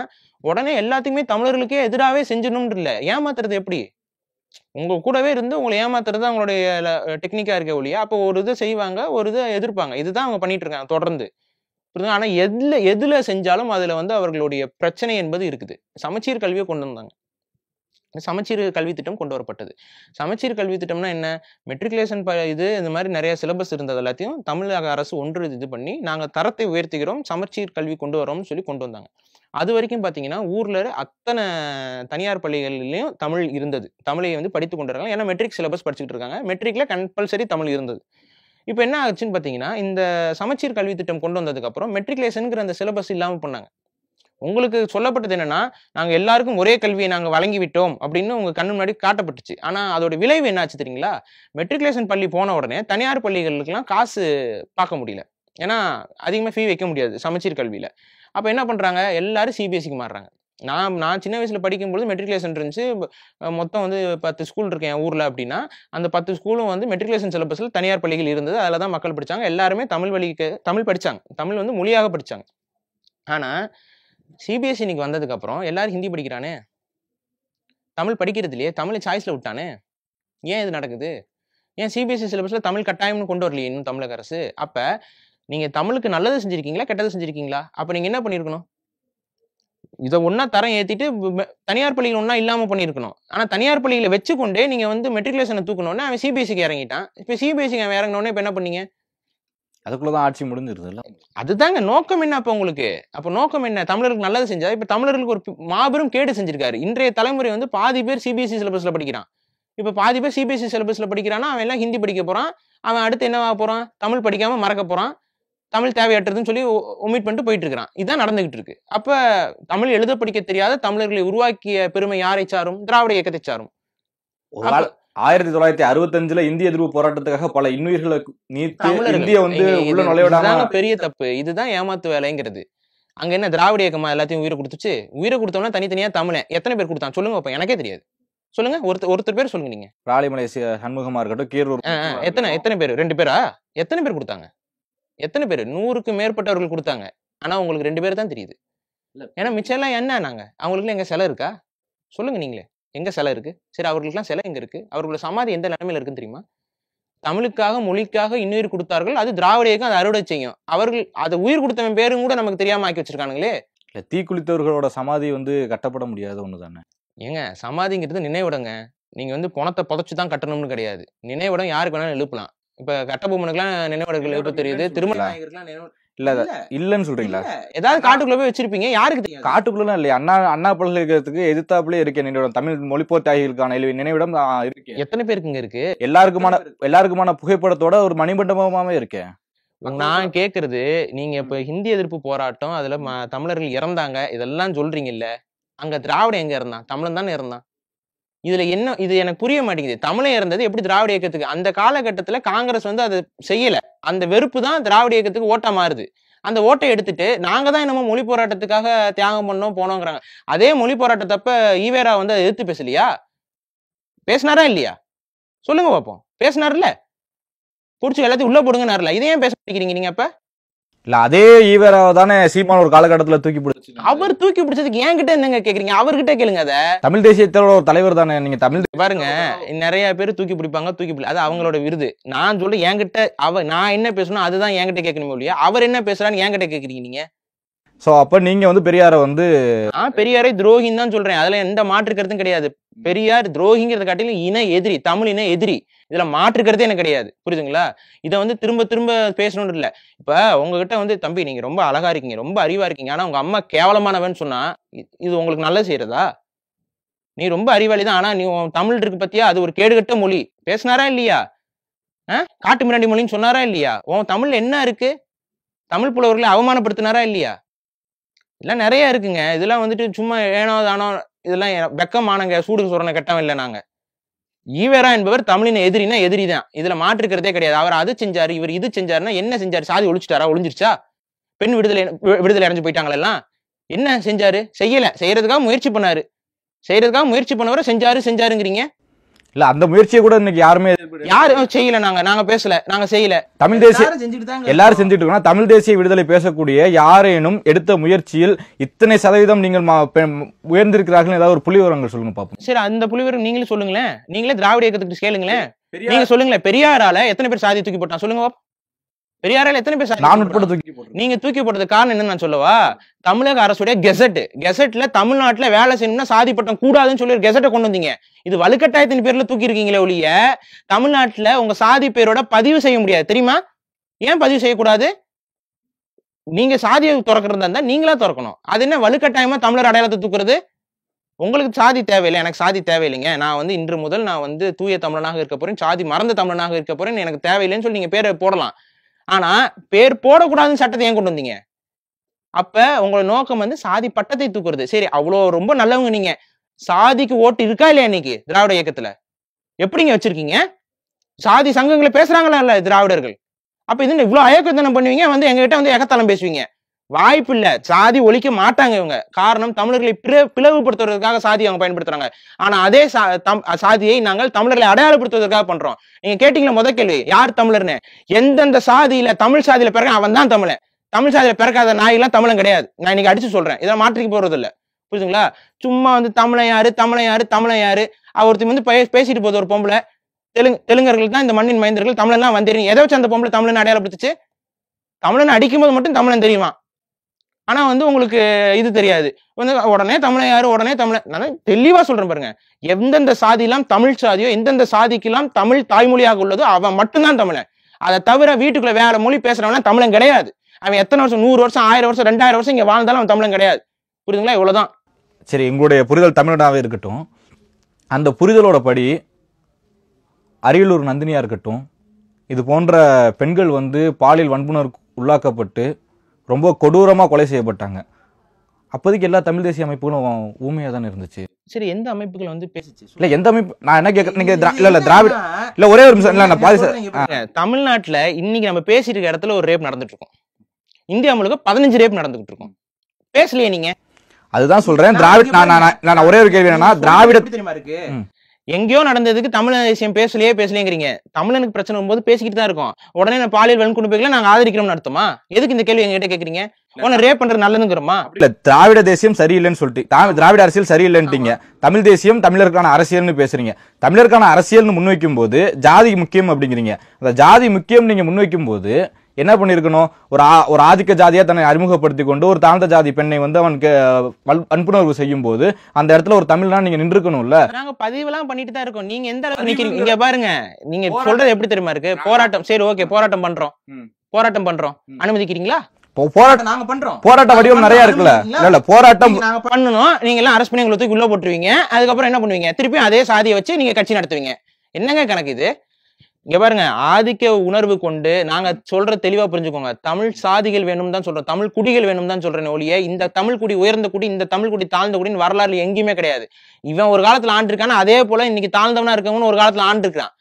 உடனே எல்லாத்துக்குமே தமிழர்களுக்கே எதிராகவே செஞ்சிடணும்னு இல்லை ஏமாத்துறது எப்படி உங்க கூடவே இருந்து உங்களை ஏமாத்துறது அவங்களுடைய டெக்னிக்கா இருக்க ஒழிய அப்போ ஒரு இது செய்வாங்க ஒரு இதை எதிர்ப்பாங்க இதுதான் அவங்க பண்ணிட்டு இருக்காங்க தொடர்ந்து ஆனா எதுல எதுல செஞ்சாலும் அதுல வந்து அவர்களுடைய பிரச்சனை என்பது இருக்குது சமச்சீர் கல்வியை கொண்டு வந்தாங்க சமச்சீர் கல்வி திட்டம் கொண்டு வரப்பட்டது சமச்சீர் கல்வி திட்டம்னா என்ன மெட்ரிகுலேஷன் ப இது இந்த மாதிரி நிறைய சிலபஸ் இருந்தது எல்லாத்தையும் தமிழக அரசு ஒன்று இது பண்ணி நாங்கள் தரத்தை உயர்த்துகிறோம் சமச்சீர் கல்வி கொண்டு வரோம்னு சொல்லி கொண்டு வந்தாங்க அது வரைக்கும் பார்த்தீங்கன்னா ஊரில் அத்தனை தனியார் பள்ளிகளிலையும் தமிழ் இருந்தது தமிழை வந்து படித்து கொண்டு வராங்க ஏன்னா மெட்ரிக் சிலபஸ் படிச்சுட்டு இருக்காங்க மெட்ரிக்கில் கம்பல்சரி தமிழ் இருந்தது இப்போ என்ன ஆச்சுன்னு பார்த்தீங்கன்னா இந்த சமச்சீர் கல்வி திட்டம் கொண்டு வந்ததுக்கப்புறம் மெட்ரிகுலேஷனுங்கிற அந்த சிலபஸ் இல்லாமல் பண்ணாங்க உங்களுக்கு சொல்லப்பட்டது என்னன்னா நாங்கள் எல்லாருக்கும் ஒரே கல்வியை நாங்கள் வழங்கி விட்டோம் அப்படின்னு உங்கள் கண்ணு முன்னாடி காட்டப்பட்டுச்சு ஆனால் அதோட விளைவு என்னாச்சு தெரியுங்களா மெட்ரிகுலேஷன் பள்ளி போன உடனே தனியார் பள்ளிகளுக்கெல்லாம் காசு பார்க்க முடியல ஏன்னா அதிகமாக ஃபீ வைக்க முடியாது சமச்சீர் கல்வியில் அப்போ என்ன பண்ணுறாங்க எல்லாரும் சிபிஎஸ்சிக்கு மாறுறாங்க நான் நான் சின்ன வயசில் படிக்கும்போது மெட்ரிகுலேஷன் இருந்துச்சு மொத்தம் வந்து பத்து ஸ்கூல் இருக்கு என் ஊரில் அப்படின்னா அந்த பத்து ஸ்கூலும் வந்து மெட்ரிகுலேஷன் சிலபஸில் தனியார் பள்ளிகள் இருந்தது அதில் தான் மக்கள் படித்தாங்க எல்லாருமே தமிழ் வழிக்கு தமிழ் படித்தாங்க தமிழ் வந்து மொழியாக படித்தாங்க ஆனால் சிபிஎஸ்சி இன்னைக்கு வந்ததுக்கப்புறம் எல்லோரும் ஹிந்தி படிக்கிறானே தமிழ் படிக்கிறது இல்லையே தமிழை சாய்ஸில் விட்டானே ஏன் இது நடக்குது ஏன் சிபிஎஸ்சி சிலபஸில் தமிழ் கட்டாயம்னு கொண்டு வரலையே இன்னும் தமிழக அரசு அப்போ நீங்கள் தமிழுக்கு நல்லது செஞ்சுருக்கீங்களா கெட்டது செஞ்சுருக்கீங்களா அப்போ நீங்கள் என்ன பண்ணியிருக்கணும் இதை ஒன்றா தரம் ஏற்றிட்டு தனியார் பள்ளிகள் ஒன்றா இல்லாமல் பண்ணியிருக்கணும் ஆனால் தனியார் பள்ளிகளை வச்சுக்கொண்டே நீங்கள் வந்து மெட்ரிகுலேஷனை தூக்கணுன்னா அவன் சிபிஎஸ்சிக்கு இறங்கிட்டான் இப்போ சிபிஎஸ்சிக்கு அவன் இறங்கினோடனே இப்போ என்ன பண்ணீங்க அதுக்குள்ள தான் ஆட்சி இல்லை அதுதாங்க நோக்கம் என்ன அப்போ உங்களுக்கு அப்போ நோக்கம் என்ன தமிழருக்கு நல்லது செஞ்சா இப்போ தமிழர்களுக்கு ஒரு மாபெரும் கேடு செஞ்சிருக்காரு இன்றைய தலைமுறை வந்து பாதி பேர் சிபிஎஸ்சி சிலபஸில் e படிக்கிறான் இப்போ பாதி பேர் சிபிஎஸ்சி சிலபஸில் e படிக்கிறான்னா அவன் எல்லாம் ஹிந்தி படிக்க போறான் அவன் அடுத்து என்னவா போகிறான் தமிழ் படிக்காமல் மறக்க போகிறான் தமிழ் தேவையற்றதுன்னு சொல்லி ஒமிட் பண்ணிட்டு போயிட்டு இருக்கிறான் இதுதான் நடந்துகிட்டு இருக்கு அப்போ தமிழ் எழுத படிக்க தெரியாத தமிழர்களை உருவாக்கிய பெருமை யாரை சாரும் திராவிட இயக்கத்தை சாரும் ஆயிரத்தி தொள்ளாயிரத்தி அறுபத்தஞ்சுல இந்திய எதிர்ப்பு போராட்டத்துக்காக பல இன்னுயிர்களை நீத்து இந்திய வந்து உள்ள நுழைவிடாம பெரிய தப்பு இதுதான் ஏமாத்து வேலைங்கிறது அங்க என்ன திராவிட இயக்கமா எல்லாத்தையும் உயிரை கொடுத்துச்சு உயிரை கொடுத்தோம்னா தனித்தனியா தமிழ எத்தனை பேர் கொடுத்தான் சொல்லுங்க அப்ப எனக்கே தெரியாது சொல்லுங்க ஒருத்தர் ஒருத்தர் பேர் சொல்லுங்க நீங்க ராலிமலை சண்முகமா இருக்கட்டும் கீரூர் எத்தனை எத்தனை பேர் ரெண்டு பேரா எத்தனை பேர் கொடுத்தாங்க எத்தனை பேர் நூறுக்கு மேற்பட்டவர்கள் கொடுத்தாங்க ஆனா உங்களுக்கு ரெண்டு பேர் தான் தெரியுது ஏன்னா மிச்சம் எல்லாம் என்ன நாங்க அவங்களுக்கு எங்க செலவு இருக்கா சொல்லுங்க நீங்களே எங்கே சிலை இருக்குது சரி அவர்களுக்கெல்லாம் சிலை எங்கே இருக்குது அவர்களோட சமாதி எந்த நிலைமையில் இருக்குன்னு தெரியுமா தமிழுக்காக மொழிக்காக இன்னுயிர் கொடுத்தார்கள் அது திராவிடக்கும் அது அறுவடை செய்யும் அவர்கள் அதை உயிர் கொடுத்தவன் பேரும் கூட நமக்கு தெரியாமல் ஆக்கி வச்சிருக்கானுங்களே இல்லை தீக்குளித்தவர்களோட சமாதி வந்து கட்டப்பட முடியாத ஒன்று தானே ஏங்க சமாதிங்கிறது நினைவிடங்க நீங்கள் வந்து பணத்தை புதைச்சி தான் கட்டணும்னு கிடையாது நினைவிடம் யாருக்கு வேணாலும் எழுப்பலாம் இப்போ கட்டபொம்மனுக்குலாம் நினைவிடங்கள் எழுப்ப தெரியுது நினைவு இல்ல இல்லன்னு சொல்றீங்களா ஏதாவது காட்டுக்குள்ள போய் வச்சிருப்பீங்க யாருக்கு காட்டுக்குள்ள இல்லையா அண்ணா அண்ணா பல்கலைக்கழகத்துக்கு எதிர்த்தாப்புல இருக்கேன் நினைவிடம் தமிழ் மொழிப்போர் தியாகிகளுக்கான நினைவிடம் எத்தனை பேருக்கு இங்க இருக்கு எல்லாருக்குமான எல்லாருக்குமான புகைப்படத்தோட ஒரு மணிமண்டபமாவே இருக்கேன் நான் கேக்குறது நீங்க இப்ப ஹிந்தி எதிர்ப்பு போராட்டம் அதுல தமிழர்கள் இறந்தாங்க இதெல்லாம் சொல்றீங்கல்ல அங்க திராவிடம் எங்க இருந்தான் தமிழன் தானே இருந்தான் இதுல என்ன இது எனக்கு புரிய மாட்டேங்குது தமிழை இறந்தது எப்படி திராவிட இயக்கத்துக்கு அந்த காலகட்டத்துல காங்கிரஸ் வந்து அதை செய்யல அந்த வெறுப்பு தான் திராவிட இயக்கத்துக்கு ஓட்டா மாறுது அந்த ஓட்டை எடுத்துட்டு நாங்க தான் என்னமோ மொழி போராட்டத்துக்காக தியாகம் பண்ணோம் போனோங்கிறாங்க அதே மொழி போராட்டத்தப்ப ஈவேரா வந்து அதை எதிர்த்து பேசலையா பேசினாரா இல்லையா சொல்லுங்க பார்ப்போம் பேசினார்ல பிடிச்சி எல்லாத்தையும் உள்ள போடுங்கன்னார்ல இதையும் பேச மாட்டேங்கிறீங்க நீங்க அப்ப இல்ல அதே ஈவரை தானே சீமான் ஒரு காலகட்டத்துல தூக்கி பிடிச்சி அவர் தூக்கி பிடிச்சதுக்கு என் கிட்ட என்னங்க கேக்குறீங்க அவர்கிட்ட கேளுங்க அதை தமிழ் தேசியத்தோட ஒரு தலைவர் தானே நீங்க தமிழ் பாருங்க நிறைய பேர் தூக்கி பிடிப்பாங்க தூக்கி பிடி அது அவங்களோட விருது நான் சொல்ல என்கிட்ட அவ நான் என்ன பேசணும் அதுதான் என்கிட்ட கேட்கணுமே இல்லையா அவர் என்ன பேசுறான்னு என்கிட்ட கேக்குறீங்க நீங்க சோ அப்ப நீங்க வந்து பெரியார வந்து பெரியாரை துரோகின்னு தான் சொல்றேன் அதுல எந்த மாற்று கருத்தும் கிடையாது பெரியார் துரோகிங்கிறத காட்டிலும் இன எதிரி தமிழ் இன எதிரி இதில் மாற்றுக்கிறதே எனக்கு கிடையாது புரியுதுங்களா இதை வந்து திரும்ப திரும்ப பேசணும்னு இல்லை இப்போ உங்ககிட்ட வந்து தம்பி நீங்கள் ரொம்ப அழகாக இருக்கீங்க ரொம்ப அறிவாக இருக்கீங்க ஆனால் உங்கள் அம்மா கேவலமானவன்னு சொன்னால் இது உங்களுக்கு நல்ல செய்கிறதா நீ ரொம்ப அறிவாளி தான் ஆனால் நீ தமிழ் இருக்கு பற்றியா அது ஒரு கேடுகட்ட மொழி பேசினாரா இல்லையா காட்டு மிராண்டி மொழின்னு சொன்னாரா இல்லையா உன் தமிழ் என்ன இருக்கு தமிழ் புலவர்களை அவமானப்படுத்தினாரா இல்லையா இதெல்லாம் நிறைய இருக்குங்க இதெல்லாம் வந்துட்டு சும்மா ஏனோ தானோ இதெல்லாம் வெக்கமானங்க சூடு சொரண கட்டம் இல்லை நாங்கள் ஈவேரா என்பவர் தமிழின எதிரினா எதிரி தான் இதுல மாற்றுக்கிறதே கிடையாது அவர் அது செஞ்சாரு இவர் இது செஞ்சாருன்னா என்ன செஞ்சாரு சாதி ஒழிச்சிட்டாரா ஒழிஞ்சிருச்சா பெண் விடுதலை விடுதலை அடைஞ்சு போயிட்டாங்களா எல்லாம் என்ன செஞ்சாரு செய்யல செய்யறதுக்காக முயற்சி பண்ணாரு செய்யறதுக்காக முயற்சி பண்ணவரை செஞ்சாரு செஞ்சாருங்கிறீங்க இல்ல அந்த முயற்சியை கூட இன்னைக்கு யாருமே யாரும் செய்யல நாங்க நாங்க பேசல நாங்க செய்யல தமிழ் தேசிய எல்லாரும் செஞ்சுட்டு இருக்கோம் தமிழ் தேசிய விடுதலை பேசக்கூடிய யாரேனும் எடுத்த முயற்சியில் இத்தனை சதவீதம் நீங்கள் உயர்ந்திருக்கிறார்கள் ஏதாவது ஒரு புள்ளிவரங்கள் சொல்லுங்க பாப்போம் சரி அந்த புலிவரம் நீங்களும் சொல்லுங்களேன் நீங்களே திராவிட இயக்கத்துக்கு கேளுங்களேன் நீங்க சொல்லுங்களேன் பெரியாரால எத்தனை பேர் சாதி தூக்கி போட்டான் சொல்லுங்க பெரியாரால எத்தனை பேர் நான் உட்பட தூக்கி போட்டு நீங்க தூக்கி போடுறது காரணம் என்னன்னு நான் சொல்லவா தமிழக அரசுடைய கெசட் கெசட்ல தமிழ்நாட்டுல வேலை செய்யணும்னா சாதி பட்டம் கூடாதுன்னு சொல்லி ஒரு கெசட்டை கொண்டு வந்தீங்க இது வலுக்கட்டாயத்தின் பேர்ல தூக்கி இருக்கீங்களே ஒழிய தமிழ்நாட்டுல உங்க சாதி பேரோட பதிவு செய்ய முடியாது தெரியுமா ஏன் பதிவு செய்யக்கூடாது நீங்க சாதியை திறக்கிறதா இருந்தா நீங்களா திறக்கணும் அது என்ன வலுக்கட்டாயமா தமிழர் அடையாளத்தை தூக்குறது உங்களுக்கு சாதி தேவையில்லை எனக்கு சாதி தேவையில்லைங்க நான் வந்து இன்று முதல் நான் வந்து தூய தமிழனாக இருக்க போறேன் சாதி மறந்த தமிழனாக இருக்க போறேன் எனக்கு தேவையில்லைன்னு சொல்லி நீங்க பேரை போடலாம் ஆனா பேர் போடக்கூடாதுன்னு சட்டத்தை ஏன் கொண்டு வந்தீங்க அப்ப உங்களோட நோக்கம் வந்து சாதி பட்டத்தை தூக்குறது சரி அவ்வளோ ரொம்ப நல்லவங்க நீங்க சாதிக்கு ஓட்டு இருக்கா இல்லையா இன்னைக்கு திராவிட இயக்கத்துல எப்படிங்க வச்சிருக்கீங்க சாதி சங்கங்களை பேசுறாங்களா இல்ல திராவிடர்கள் அப்ப இது இவ்வளவு அயக்கத்தனம் பண்ணுவீங்க வந்து எங்ககிட்ட வந்து ஏகத்தலம் பேசுவீங்க வாய்ப்பு இல்ல சாதி ஒழிக்க மாட்டாங்க இவங்க காரணம் தமிழர்களை பிளவுபடுத்துவதற்காக சாதி அவங்க பயன்படுத்துறாங்க ஆனா அதே சாதியை நாங்கள் தமிழர்களை அடையாளப்படுத்துவதற்காக பண்றோம் நீங்க கேட்டீங்களா முத கேள்வி யார் தமிழர்னு எந்தெந்த சாதியில தமிழ் சாதியில பிறகு அவன் தான் தமிழன் தமிழ் சாதியில பிறக்காத நாயெல்லாம் தமிழன் கிடையாது நான் இன்னைக்கு அடிச்சு சொல்றேன் இதெல்லாம் மாற்றிக்கு போறது இல்ல புரியுதுங்களா சும்மா வந்து தமிழன் யாரு தமிழன் யாரு தமிழன் யாரு அவருத்தி வந்து பேசிட்டு போகுது ஒரு பொம்பளை தெலுங்கு தெலுங்கர்கள் தான் இந்த மண்ணின் மைந்தர்கள் தமிழெல்லாம் வந்துடுறீங்க எதை வச்சு அந்த பொம்பளை தமிழன் அடையாளப்படுத்துச்சு தமிழன் அடிக்கும்போது மட்டும் தமிழன் தெரியுமா ஆனால் வந்து உங்களுக்கு இது தெரியாது வந்து உடனே தமிழை யாரு உடனே தமிழை நான் தெளிவாக சொல்கிறேன் பாருங்க எந்தெந்த சாதியெல்லாம் தமிழ் சாதியோ எந்தெந்த சாதிக்கெல்லாம் தமிழ் தாய்மொழியாக உள்ளதோ அவன் மட்டும்தான் தமிழன் அதை தவிர வீட்டுக்குள்ள வேற மொழி பேசுறவனா தமிழன் கிடையாது அவன் எத்தனை வருஷம் நூறு வருஷம் ஆயிரம் வருஷம் ரெண்டாயிரம் வருஷம் இங்கே வாழ்ந்தாலும் அவன் தமிழன் கிடையாது புரியுதுங்களா இவ்வளோதான் சரி எங்களுடைய புரிதல் தமிழனாகவே இருக்கட்டும் அந்த புரிதலோட படி அரியலூர் நந்தினியாக இருக்கட்டும் இது போன்ற பெண்கள் வந்து பாலியல் வன்புணர் உள்ளாக்கப்பட்டு ரொம்ப கொடூரமாக கொலை செய்யப்பட்டாங்க அப்போதைக்கு எல்லா தமிழ் தேசிய அமைப்புகளும் ஊமையாக தானே இருந்துச்சு சரி எந்த அமைப்புகள் வந்து பேசிச்சு இல்லை எந்த அமைப்பு நான் என்ன கேட்க நீங்க இல்லை இல்ல திராவிட இல்லை ஒரே ஒரு நிமிஷம் இல்லை நான் பாதி தமிழ்நாட்டில் இன்னைக்கு நம்ம பேசிட்டு இருக்க இடத்துல ஒரு ரேப் நடந்துட்டு இருக்கோம் இந்தியா முழுக்க பதினஞ்சு ரேப் நடந்துகிட்டு இருக்கோம் பேசலையே நீங்க அதுதான் சொல்றேன் திராவிட நான் நான் ஒரே ஒரு கேள்வி என்னன்னா திராவிட தெரியுமா இருக்கு எங்கேயோ நடந்ததுக்கு தமிழன் விஷயம் பேசலையே பேசலேங்கிறீங்க தமிழனுக்கு பிரச்சனை வரும்போது பேசிக்கிட்டு தான் இருக்கும் உடனே நான் பாலியல் கொண்டு போய்க்கலாம் நாங்கள் ஆதரிக்கிறோம் நடத்துமா எதுக்கு இந்த கேள்வி எங்ககிட்ட கேட்குறீங்க உன ரேப் பண்ணுறது நல்லதுங்கிறோமா இல்ல திராவிட தேசியம் சரியில்லைன்னு சொல்லிட்டு திராவிட அரசியல் சரியில்லைன்ட்டீங்க தமிழ் தேசியம் தமிழருக்கான அரசியல்னு பேசுறீங்க தமிழருக்கான அரசியல்னு முன்வைக்கும் போது ஜாதி முக்கியம் அப்படிங்கிறீங்க அந்த ஜாதி முக்கியம் நீங்க முன்வைக்கும் போது என்ன பண்ணியிருக்கணும் ஒரு ஒரு ஆதிக்க ஜாதியாக தன்னை அறிமுகப்படுத்தி கொண்டு ஒரு தாழ்ந்த ஜாதி பெண்ணை வந்து அவனுக்கு அன்புணர்வு செய்யும் போது அந்த இடத்துல ஒரு தமிழ்னா நீங்க நின்றுக்கணும்ல நாங்க பதிவுலாம் பண்ணிட்டு தான் இருக்கோம் நீங்க எந்த அளவுக்கு நிக்கிறீங்க இங்க பாருங்க நீங்க சொல்றது எப்படி தெரியுமா இருக்கு போராட்டம் சரி ஓகே போராட்டம் பண்றோம் போராட்டம் பண்றோம் அனுமதிக்கிறீங்களா போராட்டம் நாங்க பண்றோம் போராட்ட வடிவம் நிறைய இருக்குல்ல இல்ல போராட்டம் நாங்க பண்ணனும் நீங்க எல்லாம் அரசு பண்ணி உள்ள போட்டுருவீங்க அதுக்கப்புறம் என்ன பண்ணுவீங்க திருப்பி அதே சாதியை வச்சு நீங்க கட்சி நடத்துவீங்க என்னங்க கணக்கு இது இங்க பாருங்க ஆதிக்க உணர்வு கொண்டு நாங்க சொல்ற தெளிவா புரிஞ்சுக்கோங்க தமிழ் சாதிகள் வேணும் தான் சொல்றோம் தமிழ் குடிகள் வேணும் தான் சொல்றேன் ஒழிய இந்த தமிழ் குடி உயர்ந்த குடி இந்த தமிழ் குடி தாழ்ந்த குடின்னு வரலாறு எங்கேயுமே கிடையாது இவன் ஒரு காலத்துல ஆண்டிருக்கான அதே போல இன்னைக்கு தாழ்ந்தவனா இருக்கவனு ஒரு காலத்துல ஆண்டிருக்கான்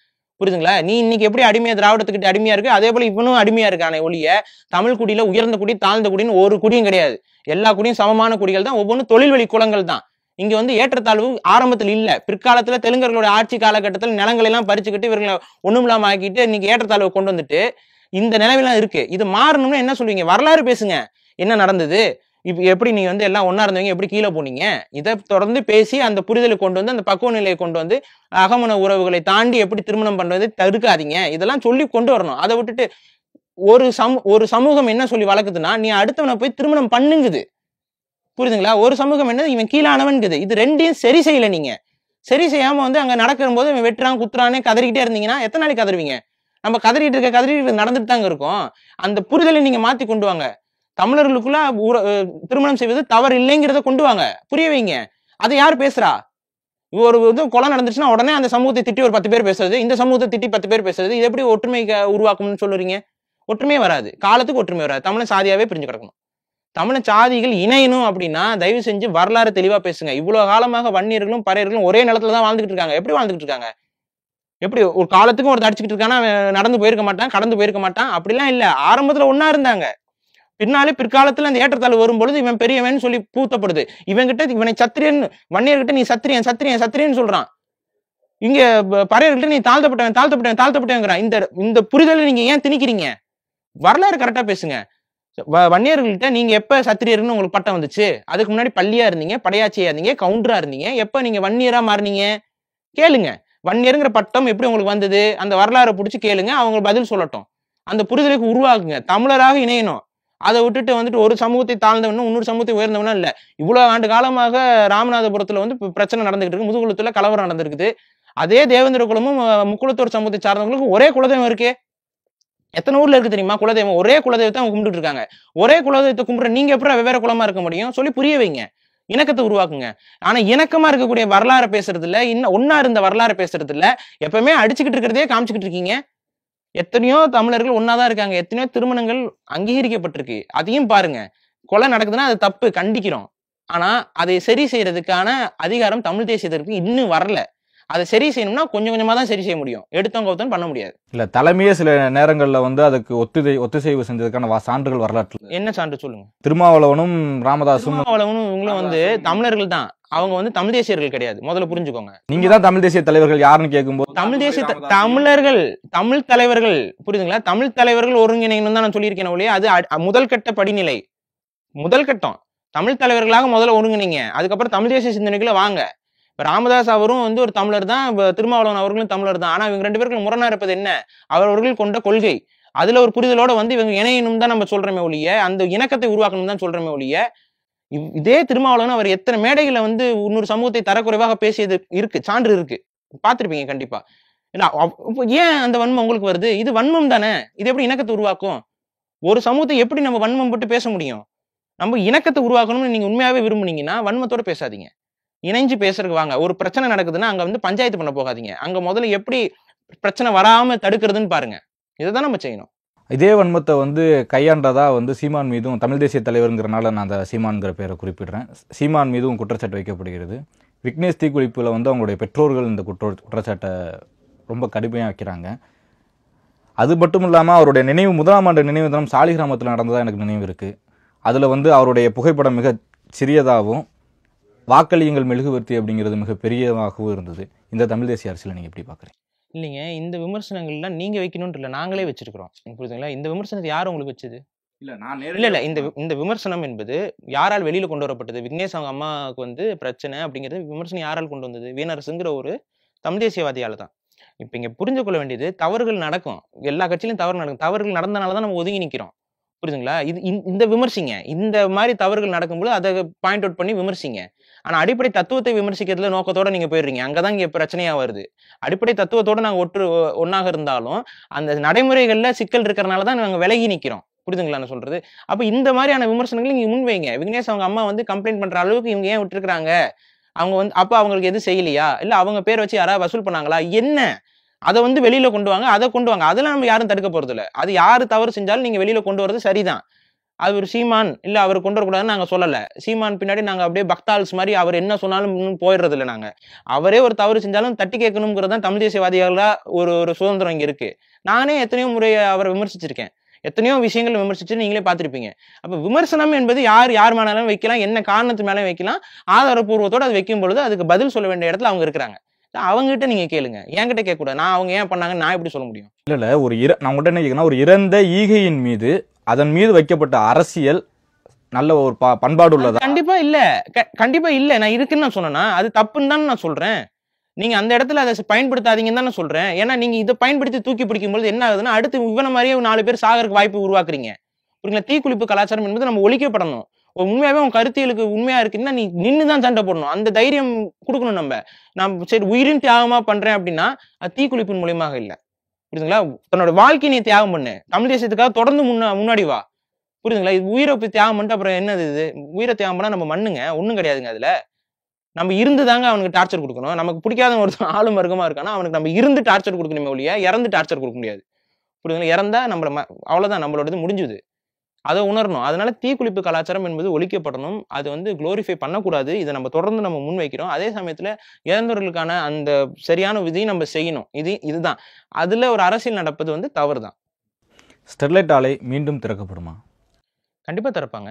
புரிஞ்சுங்களா நீ இன்னைக்கு எப்படி அடிமையா திராவிடத்துக்கிட்ட அடிமையா இருக்கு அதே போல இவனும் அடிமையா இருக்கானே ஒழிய தமிழ் குடியில உயர்ந்த குடி தாழ்ந்த குடின்னு ஒரு குடியும் கிடையாது எல்லா குடியும் சமமான குடிகள் தான் ஒவ்வொன்றும் தொழில் வழி குளங்கள் தான் இங்க வந்து ஏற்றத்தாழ்வு ஆரம்பத்தில் இல்ல பிற்காலத்துல தெலுங்கர்களுடைய ஆட்சி காலகட்டத்தில் நிலங்களை எல்லாம் பறிச்சுக்கிட்டு இவர்களை ஒண்ணும் இல்லாம ஆக்கிட்டு இன்னைக்கு ஏற்றத்தாழ்வு கொண்டு வந்துட்டு இந்த நிலவிலாம் இருக்கு இது மாறணும்னு என்ன சொல்லுவீங்க வரலாறு பேசுங்க என்ன நடந்தது இப்போ எப்படி நீங்கள் வந்து எல்லாம் ஒன்றா இருந்தவங்க எப்படி கீழே போனீங்க இதை தொடர்ந்து பேசி அந்த புரிதலை கொண்டு வந்து அந்த பக்குவ நிலையை கொண்டு வந்து அகமன உறவுகளை தாண்டி எப்படி திருமணம் பண்ணுறது தடுக்காதீங்க இதெல்லாம் சொல்லி கொண்டு வரணும் அதை விட்டுட்டு ஒரு சமூ ஒரு சமூகம் என்ன சொல்லி வளர்க்குதுன்னா நீ அடுத்தவனை போய் திருமணம் பண்ணுங்குது புரியுதுங்களா ஒரு சமூகம் என்ன இவன் கீழானவன்குது இது ரெண்டையும் சரி செய்யல நீங்க சரி செய்யாம வந்து அங்க நடக்கும்போது இவன் வெட்டுறான் குத்துறானே கதறிக்கிட்டே இருந்தீங்கன்னா எத்தனை நாளைக்கு கதறுவீங்க நம்ம கதறிட்டு இருக்க கதறி நடந்துட்டு தாங்க இருக்கும் அந்த புரிதலை நீங்க மாத்தி கொண்டு வாங்க தமிழர்களுக்குள்ள திருமணம் செய்வது தவறு இல்லைங்கிறத கொண்டு வாங்க புரிய வைங்க அதை யார் பேசுறா ஒரு இது கொலை நடந்துச்சுன்னா உடனே அந்த சமூகத்தை திட்டி ஒரு பத்து பேர் பேசுறது இந்த சமூகத்தை திட்டி பத்து பேர் பேசுறது இது எப்படி ஒற்றுமை உருவாக்கும்னு சொல்லுறீங்க ஒற்றுமையே வராது காலத்துக்கு ஒற்றுமை வராது தமிழன் சாதியாவே பிரிஞ்சு கிடக்கணும் தமிழ் சாதிகள் இணையணும் அப்படின்னா தயவு செஞ்சு வரலாறு தெளிவாக பேசுங்க இவ்வளோ காலமாக வன்னியர்களும் பறையர்களும் ஒரே நிலத்துல தான் வாழ்ந்துகிட்டு இருக்காங்க எப்படி வாழ்ந்துகிட்டு இருக்காங்க எப்படி ஒரு காலத்துக்கும் ஒரு அடிச்சுக்கிட்டு இருக்கானா நடந்து போயிருக்க மாட்டான் கடந்து போயிருக்க மாட்டான் அப்படிலாம் இல்லை ஆரம்பத்தில் ஒன்றா இருந்தாங்க பின்னாலே பிற்காலத்துல அந்த ஏற்றத்தாழ்வு வரும்பொழுது இவன் பெரியவன் சொல்லி பூத்தப்படுது இவன்கிட்ட இவனை சத்திரியன் வன்னியர்கிட்ட நீ சத்திரியன் சத்திரியன் சத்திரியன் சொல்றான் இங்க பறையர்கிட்ட நீ தாழ்த்தப்பட்டவன் தாழ்த்தப்பட்டவன் தாழ்த்தப்பட்டவங்கிறான் இந்த இந்த புரிதலை நீங்க ஏன் திணிக்கிறீங்க வரலாறு கரெக்டா பேசுங்க வன்னியர்கள்ட்ட நீங்க எப்ப சத்திரியர்னு உங்களுக்கு பட்டம் வந்துச்சு அதுக்கு முன்னாடி பள்ளியா இருந்தீங்க படையாச்சியா இருந்தீங்க கவுண்டரா இருந்தீங்க எப்ப நீங்க வன்னியரா மாறினீங்க கேளுங்க வன்னியருங்கிற பட்டம் எப்படி உங்களுக்கு வந்தது அந்த வரலாறை பிடிச்சி கேளுங்க அவங்க பதில் சொல்லட்டும் அந்த புரிதலுக்கு உருவாக்குங்க தமிழராக இணையணும் அதை விட்டுட்டு வந்துட்டு ஒரு சமூகத்தை தாழ்ந்தவனும் இன்னொரு சமூகத்தை உயர்ந்தவனும் இல்லை இவ்வளோ ஆண்டு காலமாக ராமநாதபுரத்தில் வந்து பிரச்சனை நடந்துகிட்டு இருக்கு முதுகுளத்தில் கலவரம் நடந்திருக்குது அதே தேவேந்திர குலமும் முக்குளத்தூர் சமூகத்தை சார்ந்தவங்களுக்கு ஒரே குலதெய்வம் இருக்கே எத்தனை ஊர்ல இருக்கு தெரியுமா குலதெய்வம் ஒரே குலதெய்வத்தை அவங்க கும்பிட்டு இருக்காங்க ஒரே குலதெய்வத்தை கும்பிட்ற நீங்க எப்படி வெவ்வேறு குலமா இருக்க முடியும் சொல்லி புரிய வைங்க இணக்கத்தை உருவாக்குங்க ஆனா இணக்கமா இருக்கக்கூடிய வரலாறு பேசுறது இல்ல இன்னும் ஒன்னா இருந்த வரலாறு பேசுறது இல்ல எப்பவுமே அடிச்சுக்கிட்டு இருக்கிறதே காமிச்சுக்கிட்டு இருக்கீங்க எத்தனையோ தமிழர்கள் ஒன்னாதான் இருக்காங்க எத்தனையோ திருமணங்கள் அங்கீகரிக்கப்பட்டிருக்கு அதையும் பாருங்க கொலை நடக்குதுன்னா அது தப்பு கண்டிக்கிறோம் ஆனா அதை சரி செய்யறதுக்கான அதிகாரம் தமிழ் தேசியத்திற்கு இன்னும் வரல அதை சரி செய்யணும்னா கொஞ்சம் கொஞ்சமாக தான் சரி செய்ய முடியும் எடுத்தவங்க ஒருத்தன் பண்ண முடியாது இல்லை தலைமையே சில நேரங்களில் வந்து அதுக்கு ஒத்துதை ஒத்துசைவு செஞ்சதுக்கான சான்றுகள் வரலாற்று என்ன சான்று சொல்லுங்க திருமாவளவனும் ராமதாசும் திருமாவளவனும் இவங்களும் வந்து தமிழர்கள் தான் அவங்க வந்து தமிழ் தேசியர்கள் கிடையாது முதல்ல புரிஞ்சுக்கோங்க நீங்க தான் தமிழ் தேசிய தலைவர்கள் யாருன்னு கேட்கும்போது தமிழ் தேசிய தமிழர்கள் தமிழ் தலைவர்கள் புரியுதுங்களா தமிழ் தலைவர்கள் ஒருங்கிணைக்கணும் தான் நான் சொல்லியிருக்கேன் ஒழிய அது முதல் கட்ட படிநிலை முதல் கட்டம் தமிழ் தலைவர்களாக முதல்ல ஒருங்கிணைங்க அதுக்கப்புறம் தமிழ் தேசிய சிந்தனைகளை வாங்க இப்போ ராமதாஸ் அவரும் வந்து ஒரு தமிழர் தான் இப்போ திருமாவளவன் அவர்களும் தமிழர் தான் ஆனால் இவங்க ரெண்டு பேருக்கு முரணாக இருப்பது என்ன அவர்கள் கொண்ட கொள்கை அதில் ஒரு புரிதலோடு வந்து இவங்க இணையணும் தான் நம்ம சொல்றோமே ஒழிய அந்த இணக்கத்தை உருவாக்கணும் தான் சொல்றோமே ஒழிய இதே திருமாவளவன் அவர் எத்தனை மேடைகளை வந்து இன்னொரு சமூகத்தை தரக்குறைவாக பேசியது இருக்கு சான்று இருக்கு பார்த்துருப்பீங்க கண்டிப்பாக கண்டிப்பா ஏன் அந்த வன்மம் உங்களுக்கு வருது இது வன்மம் தானே இது எப்படி இணக்கத்தை உருவாக்கும் ஒரு சமூகத்தை எப்படி நம்ம வன்மம் போட்டு பேச முடியும் நம்ம இணக்கத்தை உருவாக்கணும்னு நீங்கள் உண்மையாவே விரும்புனீங்கன்னா வன்மத்தோட பேசாதீங்க இணைஞ்சு பேசுறதுக்கு வாங்க ஒரு பிரச்சனை நடக்குதுன்னா அங்க வந்து பஞ்சாயத்து பண்ண போகாதீங்க அங்க முதல்ல எப்படி பிரச்சனை வராம தடுக்கிறதுன்னு பாருங்க இதை தான் நம்ம செய்யணும் இதே வன்மத்தை வந்து கையாண்டதா வந்து சீமான் மீதும் தமிழ் தேசிய தலைவருங்கிறனால நான் அந்த சீமான்கிற பேரை குறிப்பிடுறேன் சீமான் மீதும் குற்றச்சாட்டு வைக்கப்படுகிறது விக்னேஷ் தீக்குளிப்பில் வந்து அவங்களுடைய பெற்றோர்கள் இந்த குற்ற குற்றச்சாட்டை ரொம்ப கடுமையாக வைக்கிறாங்க அது மட்டும் இல்லாமல் அவருடைய நினைவு முதலாம் ஆண்டு நினைவு தினம் சாலிகிராமத்தில் நடந்ததாக எனக்கு நினைவு இருக்குது அதில் வந்து அவருடைய புகைப்படம் மிக சிறியதாகவும் வாக்களியங்கள் மெழுகுவர்த்தி அப்படிங்கிறது மிகப்பெரியதாகவும் இருந்தது இந்த தமிழ் தேசிய அரசியலை நீங்கள் எப்படி பார்க்குறீங்க இல்லைங்க இந்த விமர்சனங்கள்லாம் நீங்கள் வைக்கணும்ன்ற இல்லை நாங்களே வச்சிருக்கிறோம் புரியுதுங்களா இந்த விமர்சனத்தை யார் உங்களுக்கு வச்சது இல்லை நான் இல்லை இல்லை இந்த இந்த விமர்சனம் என்பது யாரால் வெளியில் கொண்டு வரப்பட்டது விக்னேஷ் அவங்க அம்மாவுக்கு வந்து பிரச்சனை அப்படிங்கிறது விமர்சனம் யாரால் கொண்டு வந்தது வீணரசுங்கிற ஒரு தமிழ் தேசியவாதியால் தான் இப்போ இங்கே புரிஞ்சு கொள்ள வேண்டியது தவறுகள் நடக்கும் எல்லா கட்சியிலும் தவறு நடக்கும் தவறுகள் நடந்தனால தான் நம்ம ஒதுங்கி நிற்கிறோம் புரியுதுங்களா இது இந்த விமர்சிங்க இந்த மாதிரி தவறுகள் நடக்கும்போது அதை பாயிண்ட் அவுட் பண்ணி விமர்சிங்க ஆனால் அடிப்படை தத்துவத்தை விமர்சிக்கிறதுல நோக்கத்தோட நீங்கள் போயிடுறீங்க அங்கே தான் இங்கே பிரச்சனையாக வருது அடிப்படை தத்துவத்தோடு நாங்கள் ஒற்று ஒன்றாக இருந்தாலும் அந்த நடைமுறைகளில் சிக்கல் இருக்கிறனால தான் நாங்கள் விலகி நிற்கிறோம் புரிதுங்களா நான் சொல்றது அப்போ இந்த மாதிரியான விமர்சனங்களை நீங்கள் முன்வைங்க விக்னேஷ் அவங்க அம்மா வந்து கம்ப்ளைண்ட் பண்ணுற அளவுக்கு இவங்க ஏன் விட்டுருக்குறாங்க அவங்க வந்து அப்போ அவங்களுக்கு எதுவும் செய்யலையா இல்லை அவங்க பேர் வச்சு யாராவது வசூல் பண்ணாங்களா என்ன அதை வந்து வெளியில் கொண்டு வாங்க அதை கொண்டு வாங்க அதெல்லாம் நம்ம யாரும் தடுக்க போகிறது இல்லை அது யார் தவறு செஞ்சாலும் நீங்கள் வெளியில் கொண்டு வரது சரிதான் அவர் சீமான் இல்லை அவர் கொண்டு வரக்கூடாதுன்னு நாங்கள் சொல்லலை சீமான் பின்னாடி நாங்கள் அப்படியே பக்தால்ஸ் மாதிரி அவர் என்ன சொன்னாலும் போயிடுறது இல்லை நாங்கள் அவரே ஒரு தவறு செஞ்சாலும் தட்டி கேட்கணுங்கிறது தான் தமிழ் தேசியவாதிகளாக ஒரு ஒரு சுதந்திரம் இங்கே இருக்குது நானே எத்தனையோ முறை அவரை விமர்சிச்சிருக்கேன் எத்தனையோ விஷயங்கள் விமர்சிச்சு நீங்களே பார்த்துருப்பீங்க அப்போ விமர்சனம் என்பது யார் யார் மேனாலும் வைக்கலாம் என்ன காரணத்து மேலே வைக்கலாம் ஆதாரப்பூர்வத்தோடு அது வைக்கும் பொழுது அதுக்கு பதில் சொல்ல வேண்டிய இடத்துல அவங்க இருக்கிறாங்க அவங்ககிட்ட நீங்க கேளுங்க என்கிட்ட கேட்கக்கூடாது நான் அவங்க ஏன் பண்ணாங்கன்னு நான் எப்படி சொல்ல முடியும் இல்ல இல்ல ஒரு இர நான் உங்கள்கிட்ட என்ன கேட்கணும் ஒரு இறந்த ஈகையின் மீது அதன் மீது வைக்கப்பட்ட அரசியல் நல்ல ஒரு பண்பாடு உள்ளதா கண்டிப்பா இல்ல கண்டிப்பா இல்ல நான் இருக்குன்னு நான் சொன்னா அது தப்புன்னு தான் நான் சொல்றேன் நீங்க அந்த இடத்துல அதை பயன்படுத்தாதீங்கன்னு தான் நான் சொல்றேன் ஏன்னா நீங்க இதை பயன்படுத்தி தூக்கி பிடிக்கும்போது என்ன ஆகுதுன்னா அடுத்து இவன மாதிரியே நாலு பேர் சாகருக்கு வாய்ப்பு உருவாக்குறீங்க புரியுங்களா தீக்குளிப்பு கலாச்சாரம் என்பது நம்ம ஒழிக்கப்படணும் உண்மையாவே உன் கருத்தியலுக்கு உண்மையா இருக்குன்னா நீ நின்று தான் சண்டை போடணும் அந்த தைரியம் கொடுக்கணும் நம்ம நான் சரி உயிரின் தியாகமா பண்றேன் அப்படின்னா அது தீக்குளிப்பின் மூலியமாக இல்லை புரியுதுங்களா தன்னோட வாழ்க்கையை நீ தியாகம் பண்ணு தமிழ் தேசியத்துக்காக தொடர்ந்து முன்னா முன்னாடி வா புரியுதுங்களா இது உயிரை போய் தியாகம் பண்ணிட்டு அப்புறம் என்னது இது உயிரை தியாகம் பண்ணால் நம்ம மண்ணுங்க ஒன்றும் கிடையாதுங்க அதில் நம்ம இருந்து தாங்க அவனுக்கு டார்ச்சர் கொடுக்கணும் நமக்கு பிடிக்காத ஒரு ஆளும் வர்க்கமாக இருக்கானா அவனுக்கு நம்ம இருந்து டார்ச்சர் கொடுக்கணுமே ஒழிய இறந்து டார்ச்சர் கொடுக்க முடியாது புரியுதுங்களா இறந்தா நம்மளை ம அவ்வளோதான் நம்மளோடது முடிஞ்சுது அதை உணரணும் அதனால தீக்குளிப்பு கலாச்சாரம் என்பது ஒழிக்கப்படணும் அது வந்து குளோரிஃபை பண்ணக்கூடாது இதை நம்ம தொடர்ந்து நம்ம முன்வைக்கிறோம் அதே சமயத்தில் இறந்தவர்களுக்கான அந்த சரியான விதியும் நம்ம செய்யணும் இது இதுதான் அதில் ஒரு அரசியல் நடப்பது வந்து தவறு தான் ஸ்டெர்லைட் ஆலை மீண்டும் திறக்கப்படுமா கண்டிப்பாக திறப்பாங்க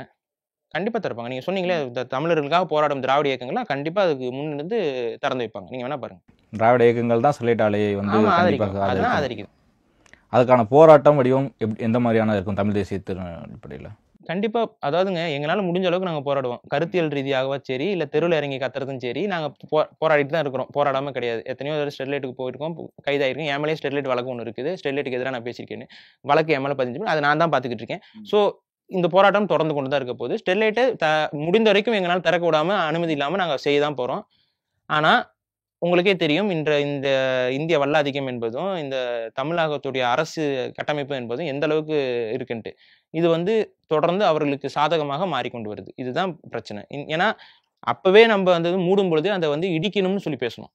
கண்டிப்பாக திறப்பாங்க நீங்கள் சொன்னீங்களே தமிழர்களுக்காக போராடும் திராவிட இயக்கங்கள்லாம் கண்டிப்பாக அதுக்கு முன்னிருந்து திறந்து வைப்பாங்க நீங்கள் வேணால் பாருங்கள் திராவிட இயக்கங்கள் தான் ஸ்டெர்லைட் ஆலையை வந்து ஆதரிக்குது அதுக்கான போராட்டம் வடிவம் எப்படி எந்த மாதிரியான இருக்கும் தமிழ் தேசியத்தின் அடிப்படையில் கண்டிப்பாக அதாவதுங்க எங்களால் முடிஞ்ச அளவுக்கு நாங்கள் போராடுவோம் கருத்தியல் ரீதியாகவா சரி இல்லை தெருவில் இறங்கி கத்துறதும் சரி நாங்கள் போ போராடிட்டு தான் இருக்கிறோம் போராடாமல் கிடையாது எத்தனையோ தடவை ஸ்டெர்லைட்டுக்கு போயிருக்கோம் கைதாயிருக்கோம் ஏமலே ஸ்டெர்லைட் வழக்கு ஒன்று இருக்குது ஸ்டெர்லைட்டுக்கு எதிராக நான் பேசியிருக்கேன் வழக்கு என் பதிஞ்சு அதை நான் தான் பார்த்துக்கிட்டு இருக்கேன் ஸோ இந்த போராட்டம் தொடர்ந்து கொண்டு தான் இருக்க போது ஸ்டெர்லைட்டை த முடிந்த வரைக்கும் எங்களால் திறக்க விடாமல் அனுமதி இல்லாமல் நாங்கள் செய்ய தான் போகிறோம் ஆனால் உங்களுக்கே தெரியும் இன்ற இந்த இந்திய வல்லாதிக்கம் என்பதும் இந்த தமிழகத்துடைய அரசு கட்டமைப்பு என்பதும் எந்த அளவுக்கு இருக்குன்ட்டு இது வந்து தொடர்ந்து அவர்களுக்கு சாதகமாக மாறிக்கொண்டு வருது இதுதான் பிரச்சனை ஏன்னா அப்பவே நம்ம வந்து மூடும் பொழுது அதை வந்து இடிக்கணும்னு சொல்லி பேசணும்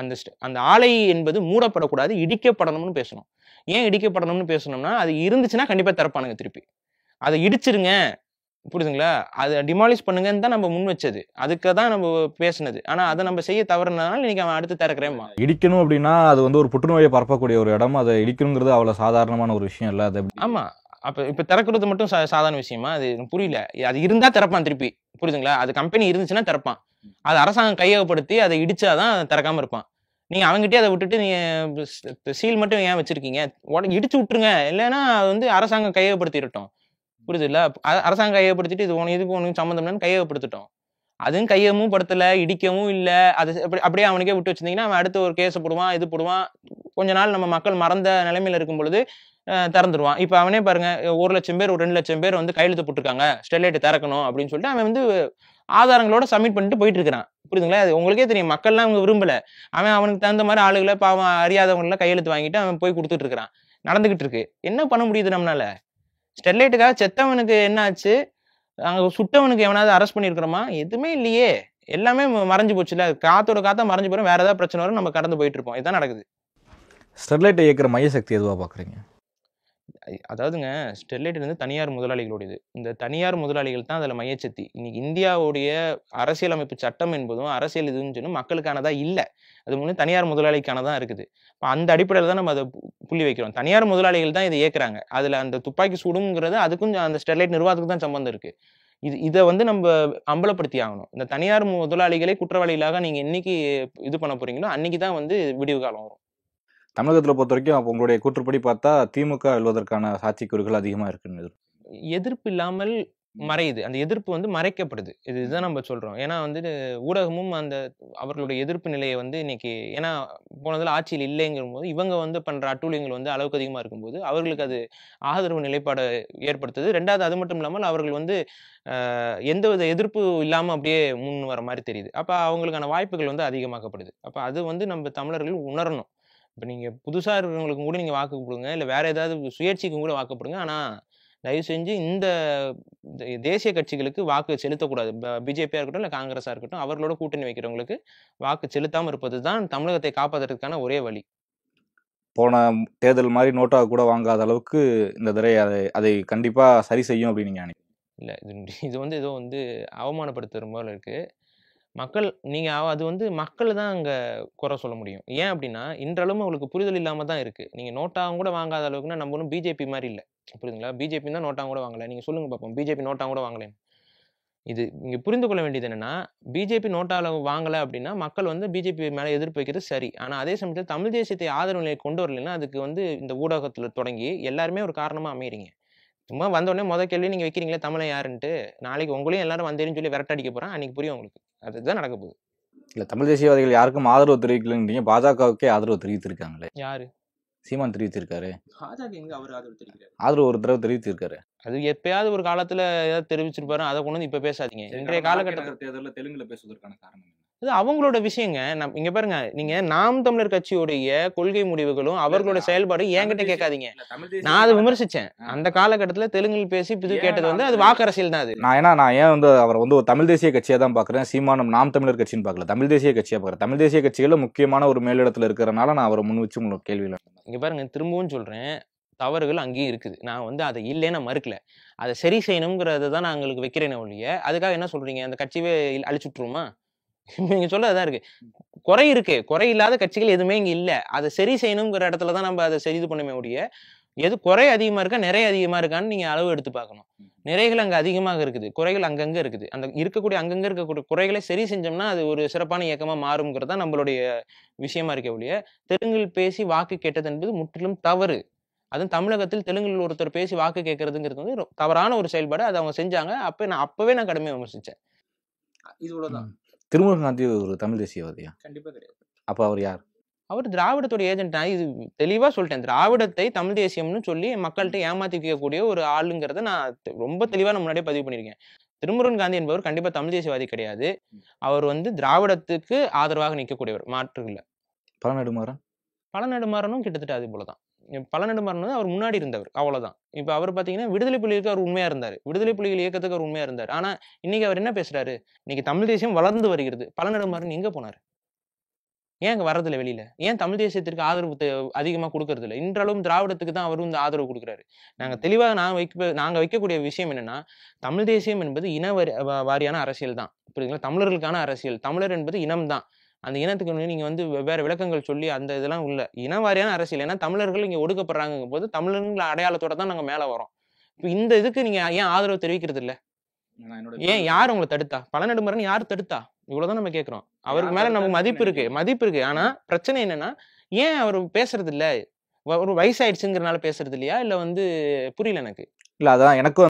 அந்த அந்த ஆலை என்பது மூடப்படக்கூடாது இடிக்கப்படணும்னு பேசணும் ஏன் இடிக்கப்படணும்னு பேசணும்னா அது இருந்துச்சுன்னா கண்டிப்பாக திறப்பானுங்க திருப்பி அதை இடிச்சிருங்க புரியுதுங்களா அதை டிமாலிஷ் பண்ணுங்கன்னு தான் நம்ம முன் வச்சது அதுக்கு தான் நம்ம பேசினது ஆனால் அதை நம்ம செய்ய தவறுனால இன்னைக்கு அவன் அடுத்து திறக்கிறேமா இடிக்கணும் அப்படின்னா அது வந்து ஒரு புற்றுநோயை பரப்பக்கூடிய ஒரு இடம் அதை இடிக்கணுங்கிறது அவ்வளோ சாதாரணமான ஒரு விஷயம் இல்லை அது ஆமாம் அப்போ இப்போ திறக்கிறது மட்டும் சா சாதாரண விஷயமா அது புரியல அது இருந்தால் திறப்பான் திருப்பி புரியுதுங்களா அது கம்பெனி இருந்துச்சுன்னா திறப்பான் அது அரசாங்கம் கையகப்படுத்தி அதை தான் திறக்காமல் இருப்பான் நீங்கள் அவங்ககிட்டே அதை விட்டுட்டு நீங்கள் சீல் மட்டும் ஏன் வச்சுருக்கீங்க உடனே இடிச்சு விட்டுருங்க இல்லைன்னா அது வந்து அரசாங்கம் கையகப்படுத்திடட்டும் புரியுது இல்லை அரசாங்கம் கையகப்படுத்திட்டு இது உனக்கு இதுக்கு உனக்கு சம்மந்தம்னு கையகப்படுத்திட்டோம் அதுவும் கையமும் படுத்தலை இடிக்கவும் இல்லை அது அப்படியே அவனுக்கே விட்டு வச்சிருந்தீங்கன்னா அவன் அடுத்து ஒரு கேஸ் போடுவான் இது போடுவான் கொஞ்ச நாள் நம்ம மக்கள் மறந்த நிலைமையில் இருக்கும் பொழுது திறந்துடுவான் இப்போ அவனே பாருங்க ஒரு லட்சம் பேர் ஒரு ரெண்டு லட்சம் பேர் வந்து கையெழுத்து போட்டிருக்காங்க ஸ்டெர்லைட் திறக்கணும் அப்படின்னு சொல்லிட்டு அவன் வந்து ஆதாரங்களோட சப்மிட் பண்ணிட்டு போயிட்டு இருக்கிறான் புரியுதுங்களா அது உங்களுக்கே தெரியும் மக்கள்லாம் அவங்க விரும்பல அவன் அவனுக்கு தகுந்த மாதிரி ஆளுகளை பாவம் அறியாதவங்களாம் கையெழுத்து வாங்கிட்டு அவன் போய் கொடுத்துட்டு இருக்கிறான் நடந்துகிட்டு இருக்கு என்ன பண்ண முடியுது நம்மளால ஸ்டெர்லைட்டுக்காக செத்தவனுக்கு என்னாச்சு அங்கே சுட்டவனுக்கு எவனாவது அரெஸ்ட் பண்ணியிருக்கிறோமா எதுவுமே இல்லையே எல்லாமே மறைஞ்சு இல்லை காத்தோட காத்தா மறைஞ்சு போகிறோம் வேறு ஏதாவது பிரச்சனை வரும் நம்ம கடந்து போயிட்டு இருப்போம் இதுதான் நடக்குது ஸ்டெர்லைட்டை இயக்கிற மையசக்தி எதுவாக பார்க்குறீங்க அதாவதுங்க ஸ்டெர்லைட் வந்து தனியார் முதலாளிகளுடையது இந்த தனியார் முதலாளிகள் தான் அதில் மையச்சத்தி இன்னைக்கு இந்தியாவுடைய அரசியலமைப்பு சட்டம் என்பதும் அரசியல் இதுன்னு சொன்னால் மக்களுக்கானதாக இல்லை அது முன்னே தனியார் முதலாளிக்கானதான் இருக்குது இப்போ அந்த அடிப்படையில் தான் நம்ம அதை புள்ளி வைக்கிறோம் தனியார் முதலாளிகள் தான் இதை ஏற்கிறாங்க அதில் அந்த துப்பாக்கி சுடுங்கிறது அதுக்கும் அந்த ஸ்டெர்லைட் நிர்வாகத்துக்கு தான் சம்மந்தம் இருக்குது இது இதை வந்து நம்ம அம்பலப்படுத்தி ஆகணும் இந்த தனியார் முதலாளிகளே குற்றவாளிகளாக நீங்கள் என்னைக்கு இது பண்ண போறீங்களோ அன்னைக்கு தான் வந்து விடிவு காலம் வரும் தமிழகத்தில் பொறுத்த வரைக்கும் அப்போ உங்களுடைய கூற்றுப்படி பார்த்தா திமுக வெல்வதற்கான குறுகள் அதிகமாக இருக்குன்னு எதிர்ப்பு இல்லாமல் மறையுது அந்த எதிர்ப்பு வந்து மறைக்கப்படுது இது இதுதான் நம்ம சொல்கிறோம் ஏன்னா வந்து ஊடகமும் அந்த அவர்களுடைய எதிர்ப்பு நிலையை வந்து இன்னைக்கு ஏன்னா போனதில் ஆட்சியில் இல்லைங்கிற போது இவங்க வந்து பண்ணுற அட்டூழியங்கள் வந்து அளவுக்கு அதிகமாக இருக்கும்போது அவர்களுக்கு அது ஆதரவு நிலைப்பாடை ஏற்படுத்துது ரெண்டாவது அது மட்டும் இல்லாமல் அவர்கள் வந்து எந்தவித எதிர்ப்பு இல்லாமல் அப்படியே முன் வர மாதிரி தெரியுது அப்போ அவங்களுக்கான வாய்ப்புகள் வந்து அதிகமாக்கப்படுது அப்போ அது வந்து நம்ம தமிழர்கள் உணரணும் இப்போ நீங்கள் புதுசாக இருக்கிறவங்களுக்கு கூட நீங்கள் வாக்கு கொடுங்க இல்லை வேறு ஏதாவது சுயேட்சிக்கும் கூட வாக்கு கொடுங்க ஆனால் தயவு செஞ்சு இந்த தேசிய கட்சிகளுக்கு வாக்கு செலுத்தக்கூடாது பிஜேபியாக இருக்கட்டும் இல்லை காங்கிரஸாக இருக்கட்டும் அவர்களோட கூட்டணி வைக்கிறவங்களுக்கு வாக்கு செலுத்தாமல் இருப்பது தான் தமிழகத்தை காப்பாற்றுறதுக்கான ஒரே வழி போன தேர்தல் மாதிரி நோட்டாக கூட வாங்காத அளவுக்கு இந்த தடவை அதை அதை கண்டிப்பாக சரி செய்யும் அப்படின்னு நீங்கள் இல்லை இது இது வந்து ஏதோ வந்து அவமானப்படுத்துகிற மாதிரி இருக்குது மக்கள் நீங்கள் அது வந்து மக்கள் தான் அங்கே குறை சொல்ல முடியும் ஏன் அப்படின்னா இன்றளவும் அவங்களுக்கு புரிதல் இல்லாமல் தான் இருக்குது நீங்கள் நோட்டாவும் கூட வாங்காத அளவுக்குன்னா நம்ம ஒன்றும் பிஜேபி மாதிரி இல்லை புரியுதுங்களா பிஜேபி தான் நோட்டாவும் கூட வாங்கலை நீங்கள் சொல்லுங்கள் பார்ப்போம் பிஜேபி நோட்டாக கூட வாங்கலேன்னு இது இங்கே புரிந்து கொள்ள வேண்டியது என்னென்னா பிஜேபி நோட்டாவில் வாங்கலை அப்படின்னா மக்கள் வந்து பிஜேபி மேலே எதிர்ப்பு வைக்கிறது சரி ஆனால் அதே சமயத்தில் தமிழ் தேசியத்தை ஆதரவு நிலையை கொண்டு வரலைன்னா அதுக்கு வந்து இந்த ஊடகத்தில் தொடங்கி எல்லாருமே ஒரு காரணமாக அமையிறீங்க சும்மா வந்தோடனே முதல் கேள்வி நீங்கள் வைக்கிறீங்களே தமிழை யாருன்ட்டு நாளைக்கு உங்களையும் எல்லாரும் வந்தேன்னு சொல்லி அடிக்க போகிறான் அன்றைக்கி புரியும் உங்களுக்கு அதுதான் நடக்க போகுது இல்லை தமிழ் தேசியவாதிகள் யாருக்கும் ஆதரவு தெரிவிக்கலன்றீங்க பாஜகவுக்கே ஆதரவு தெரிவித்திருக்காங்களே யார் சீமான் தெரிவித்திருக்காரு ஆதரவு ஒரு தடவை தெரிவித்திருக்காரு அது எப்பயாவது ஒரு காலத்தில் ஏதாவது தெரிவிச்சிருப்பாரு அதை கொண்டு வந்து இப்போ பேசாதீங்க இன்றைய காலகட்டத்தில் தேர்தலில் தெலுங்குல பேசுவதற்கான காரணம் இது அவங்களோட விஷயங்க நம் இங்க பாருங்க நீங்க நாம் தமிழர் கட்சியுடைய கொள்கை முடிவுகளும் அவர்களோட செயல்பாடும் என்கிட்ட கேட்காதீங்க நான் அதை விமர்சிச்சேன் அந்த காலகட்டத்துல தெலுங்கில் பேசி புது கேட்டது வந்து அது வாக்கு அரசியல் தான் அது நான் ஏன்னா நான் ஏன் வந்து அவர் வந்து ஒரு தமிழ் தேசிய கட்சியை தான் பாக்குறேன் சீமானம் நாம் தமிழர் கட்சின்னு பாக்கல தமிழ் தேசிய கட்சியா பாக்குறேன் தமிழ் தேசிய கட்சிகளும் முக்கியமான ஒரு மேலிடத்துல இருக்கிறனால நான் அவரை முன் வச்சு உங்களுக்கு கேள்வியில் இங்க பாருங்க திரும்பவும் சொல்றேன் தவறுகள் அங்கேயும் இருக்குது நான் வந்து அதை இல்லைன்னு மறுக்கல அதை சரி செய்யணுங்கிறத தான் நான் உங்களுக்கு வைக்கிறேன் ஒழிய அதுக்காக என்ன சொல்றீங்க அந்த கட்சியே அழிச்சுட்டுருமா நீங்க சொல்லதான் இருக்கு குறை இருக்கு குறை இல்லாத கட்சிகள் எதுவுமே இங்க இல்ல அதை சரி செய்யணுங்கிற இடத்துல தான் நம்ம அதை சரி இது பண்ணுமே ஒழிய எது குறை அதிகமா இருக்கா நிறைய அதிகமா இருக்கான்னு நீங்க அளவு எடுத்து பார்க்கணும் நிறைகள் அங்க அதிகமாக இருக்குது குறைகள் அங்கங்க இருக்குது அந்த இருக்கக்கூடிய அங்கங்க இருக்கக்கூடிய குறைகளை சரி செஞ்சோம்னா அது ஒரு சிறப்பான இயக்கமா தான் நம்மளுடைய விஷயமா இருக்க ஒழிய தெலுங்கில் பேசி வாக்கு கேட்டது என்பது முற்றிலும் தவறு அதுவும் தமிழகத்தில் தெலுங்கில் ஒருத்தர் பேசி வாக்கு கேட்கறதுங்கிறது வந்து தவறான ஒரு செயல்பாடு அதை அவங்க செஞ்சாங்க அப்போ நான் அப்பவே நான் கடுமையை விமர்சிச்சேன் இது தான் திருமுருகன் காந்தி ஒரு தமிழ் தேசியவாதியா கண்டிப்பாக கிடையாது அப்போ அவர் யார் அவர் திராவிடத்துடைய ஏஜென்ட் நான் இது தெளிவாக சொல்லிட்டேன் திராவிடத்தை தமிழ் தேசியம்னு சொல்லி மக்கள்கிட்ட வைக்கக்கூடிய ஒரு ஆளுங்கிறத நான் ரொம்ப தெளிவாக நான் முன்னாடியே பதிவு பண்ணியிருக்கேன் திருமுருகன் காந்தி என்பவர் கண்டிப்பாக தமிழ் தேசியவாதி கிடையாது அவர் வந்து திராவிடத்துக்கு ஆதரவாக நிற்கக்கூடியவர் மாற்று இல்லை பல நெடுமாறன் கிட்டத்தட்ட அது போலதான் தான் பல நெடுமாறன் அவர் முன்னாடி இருந்தவர் அவ்வளோதான் இப்போ அவர் பார்த்தீங்கன்னா விடுதலை புலிகளுக்கு அவர் உண்மையாக இருந்தார் விடுதலை புலிகள் இயக்கத்துக்கு அவர் உண்மையாக இருந்தார் ஆனால் இன்னைக்கு அவர் என்ன பேசுகிறாரு இன்னைக்கு தமிழ் தேசியம் வளர்ந்து வருகிறது பல நெடுமாறன் எங்கே போனார் ஏன் வரதில்லை வெளியில ஏன் தமிழ் தேசியத்திற்கு ஆதரவு அதிகமாக கொடுக்கறது இல்லை இன்றளவும் திராவிடத்துக்கு தான் அவரும் இந்த ஆதரவு கொடுக்குறாரு நாங்கள் தெளிவாக நான் வைக்க நாங்கள் வைக்கக்கூடிய விஷயம் என்னன்னா தமிழ் தேசியம் என்பது இன வாரியான அரசியல் தான் புரியுதுங்களா தமிழர்களுக்கான அரசியல் தமிழர் என்பது இனம் தான் அந்த இனத்துக்கு நீங்கள் வந்து வெவ்வேறு விளக்கங்கள் சொல்லி அந்த இதெல்லாம் உள்ள இனவாரியான அரசியல் ஏன்னா தமிழர்கள் இங்கே ஒடுக்கப்படுறாங்க போது தமிழர்கள் அடையாளத்தோட தான் நாங்கள் மேலே வரோம் இப்போ இந்த இதுக்கு நீங்கள் ஏன் ஆதரவு தெரிவிக்கிறது இல்லை ஏன் யார் உங்களை தடுத்தா பழநெடுமரன் யார் தடுத்தா இவ்வளவுதான் நம்ம கேட்கிறோம் அவருக்கு மேல நமக்கு மதிப்பு இருக்கு மதிப்பு இருக்கு ஆனா பிரச்சனை என்னன்னா ஏன் அவர் பேசுறது இல்ல ஒரு வயசாயிடுச்சுங்கிறனால பேசுறது இல்லையா இல்ல வந்து புரியல எனக்கு இல்ல அதான் எனக்கும்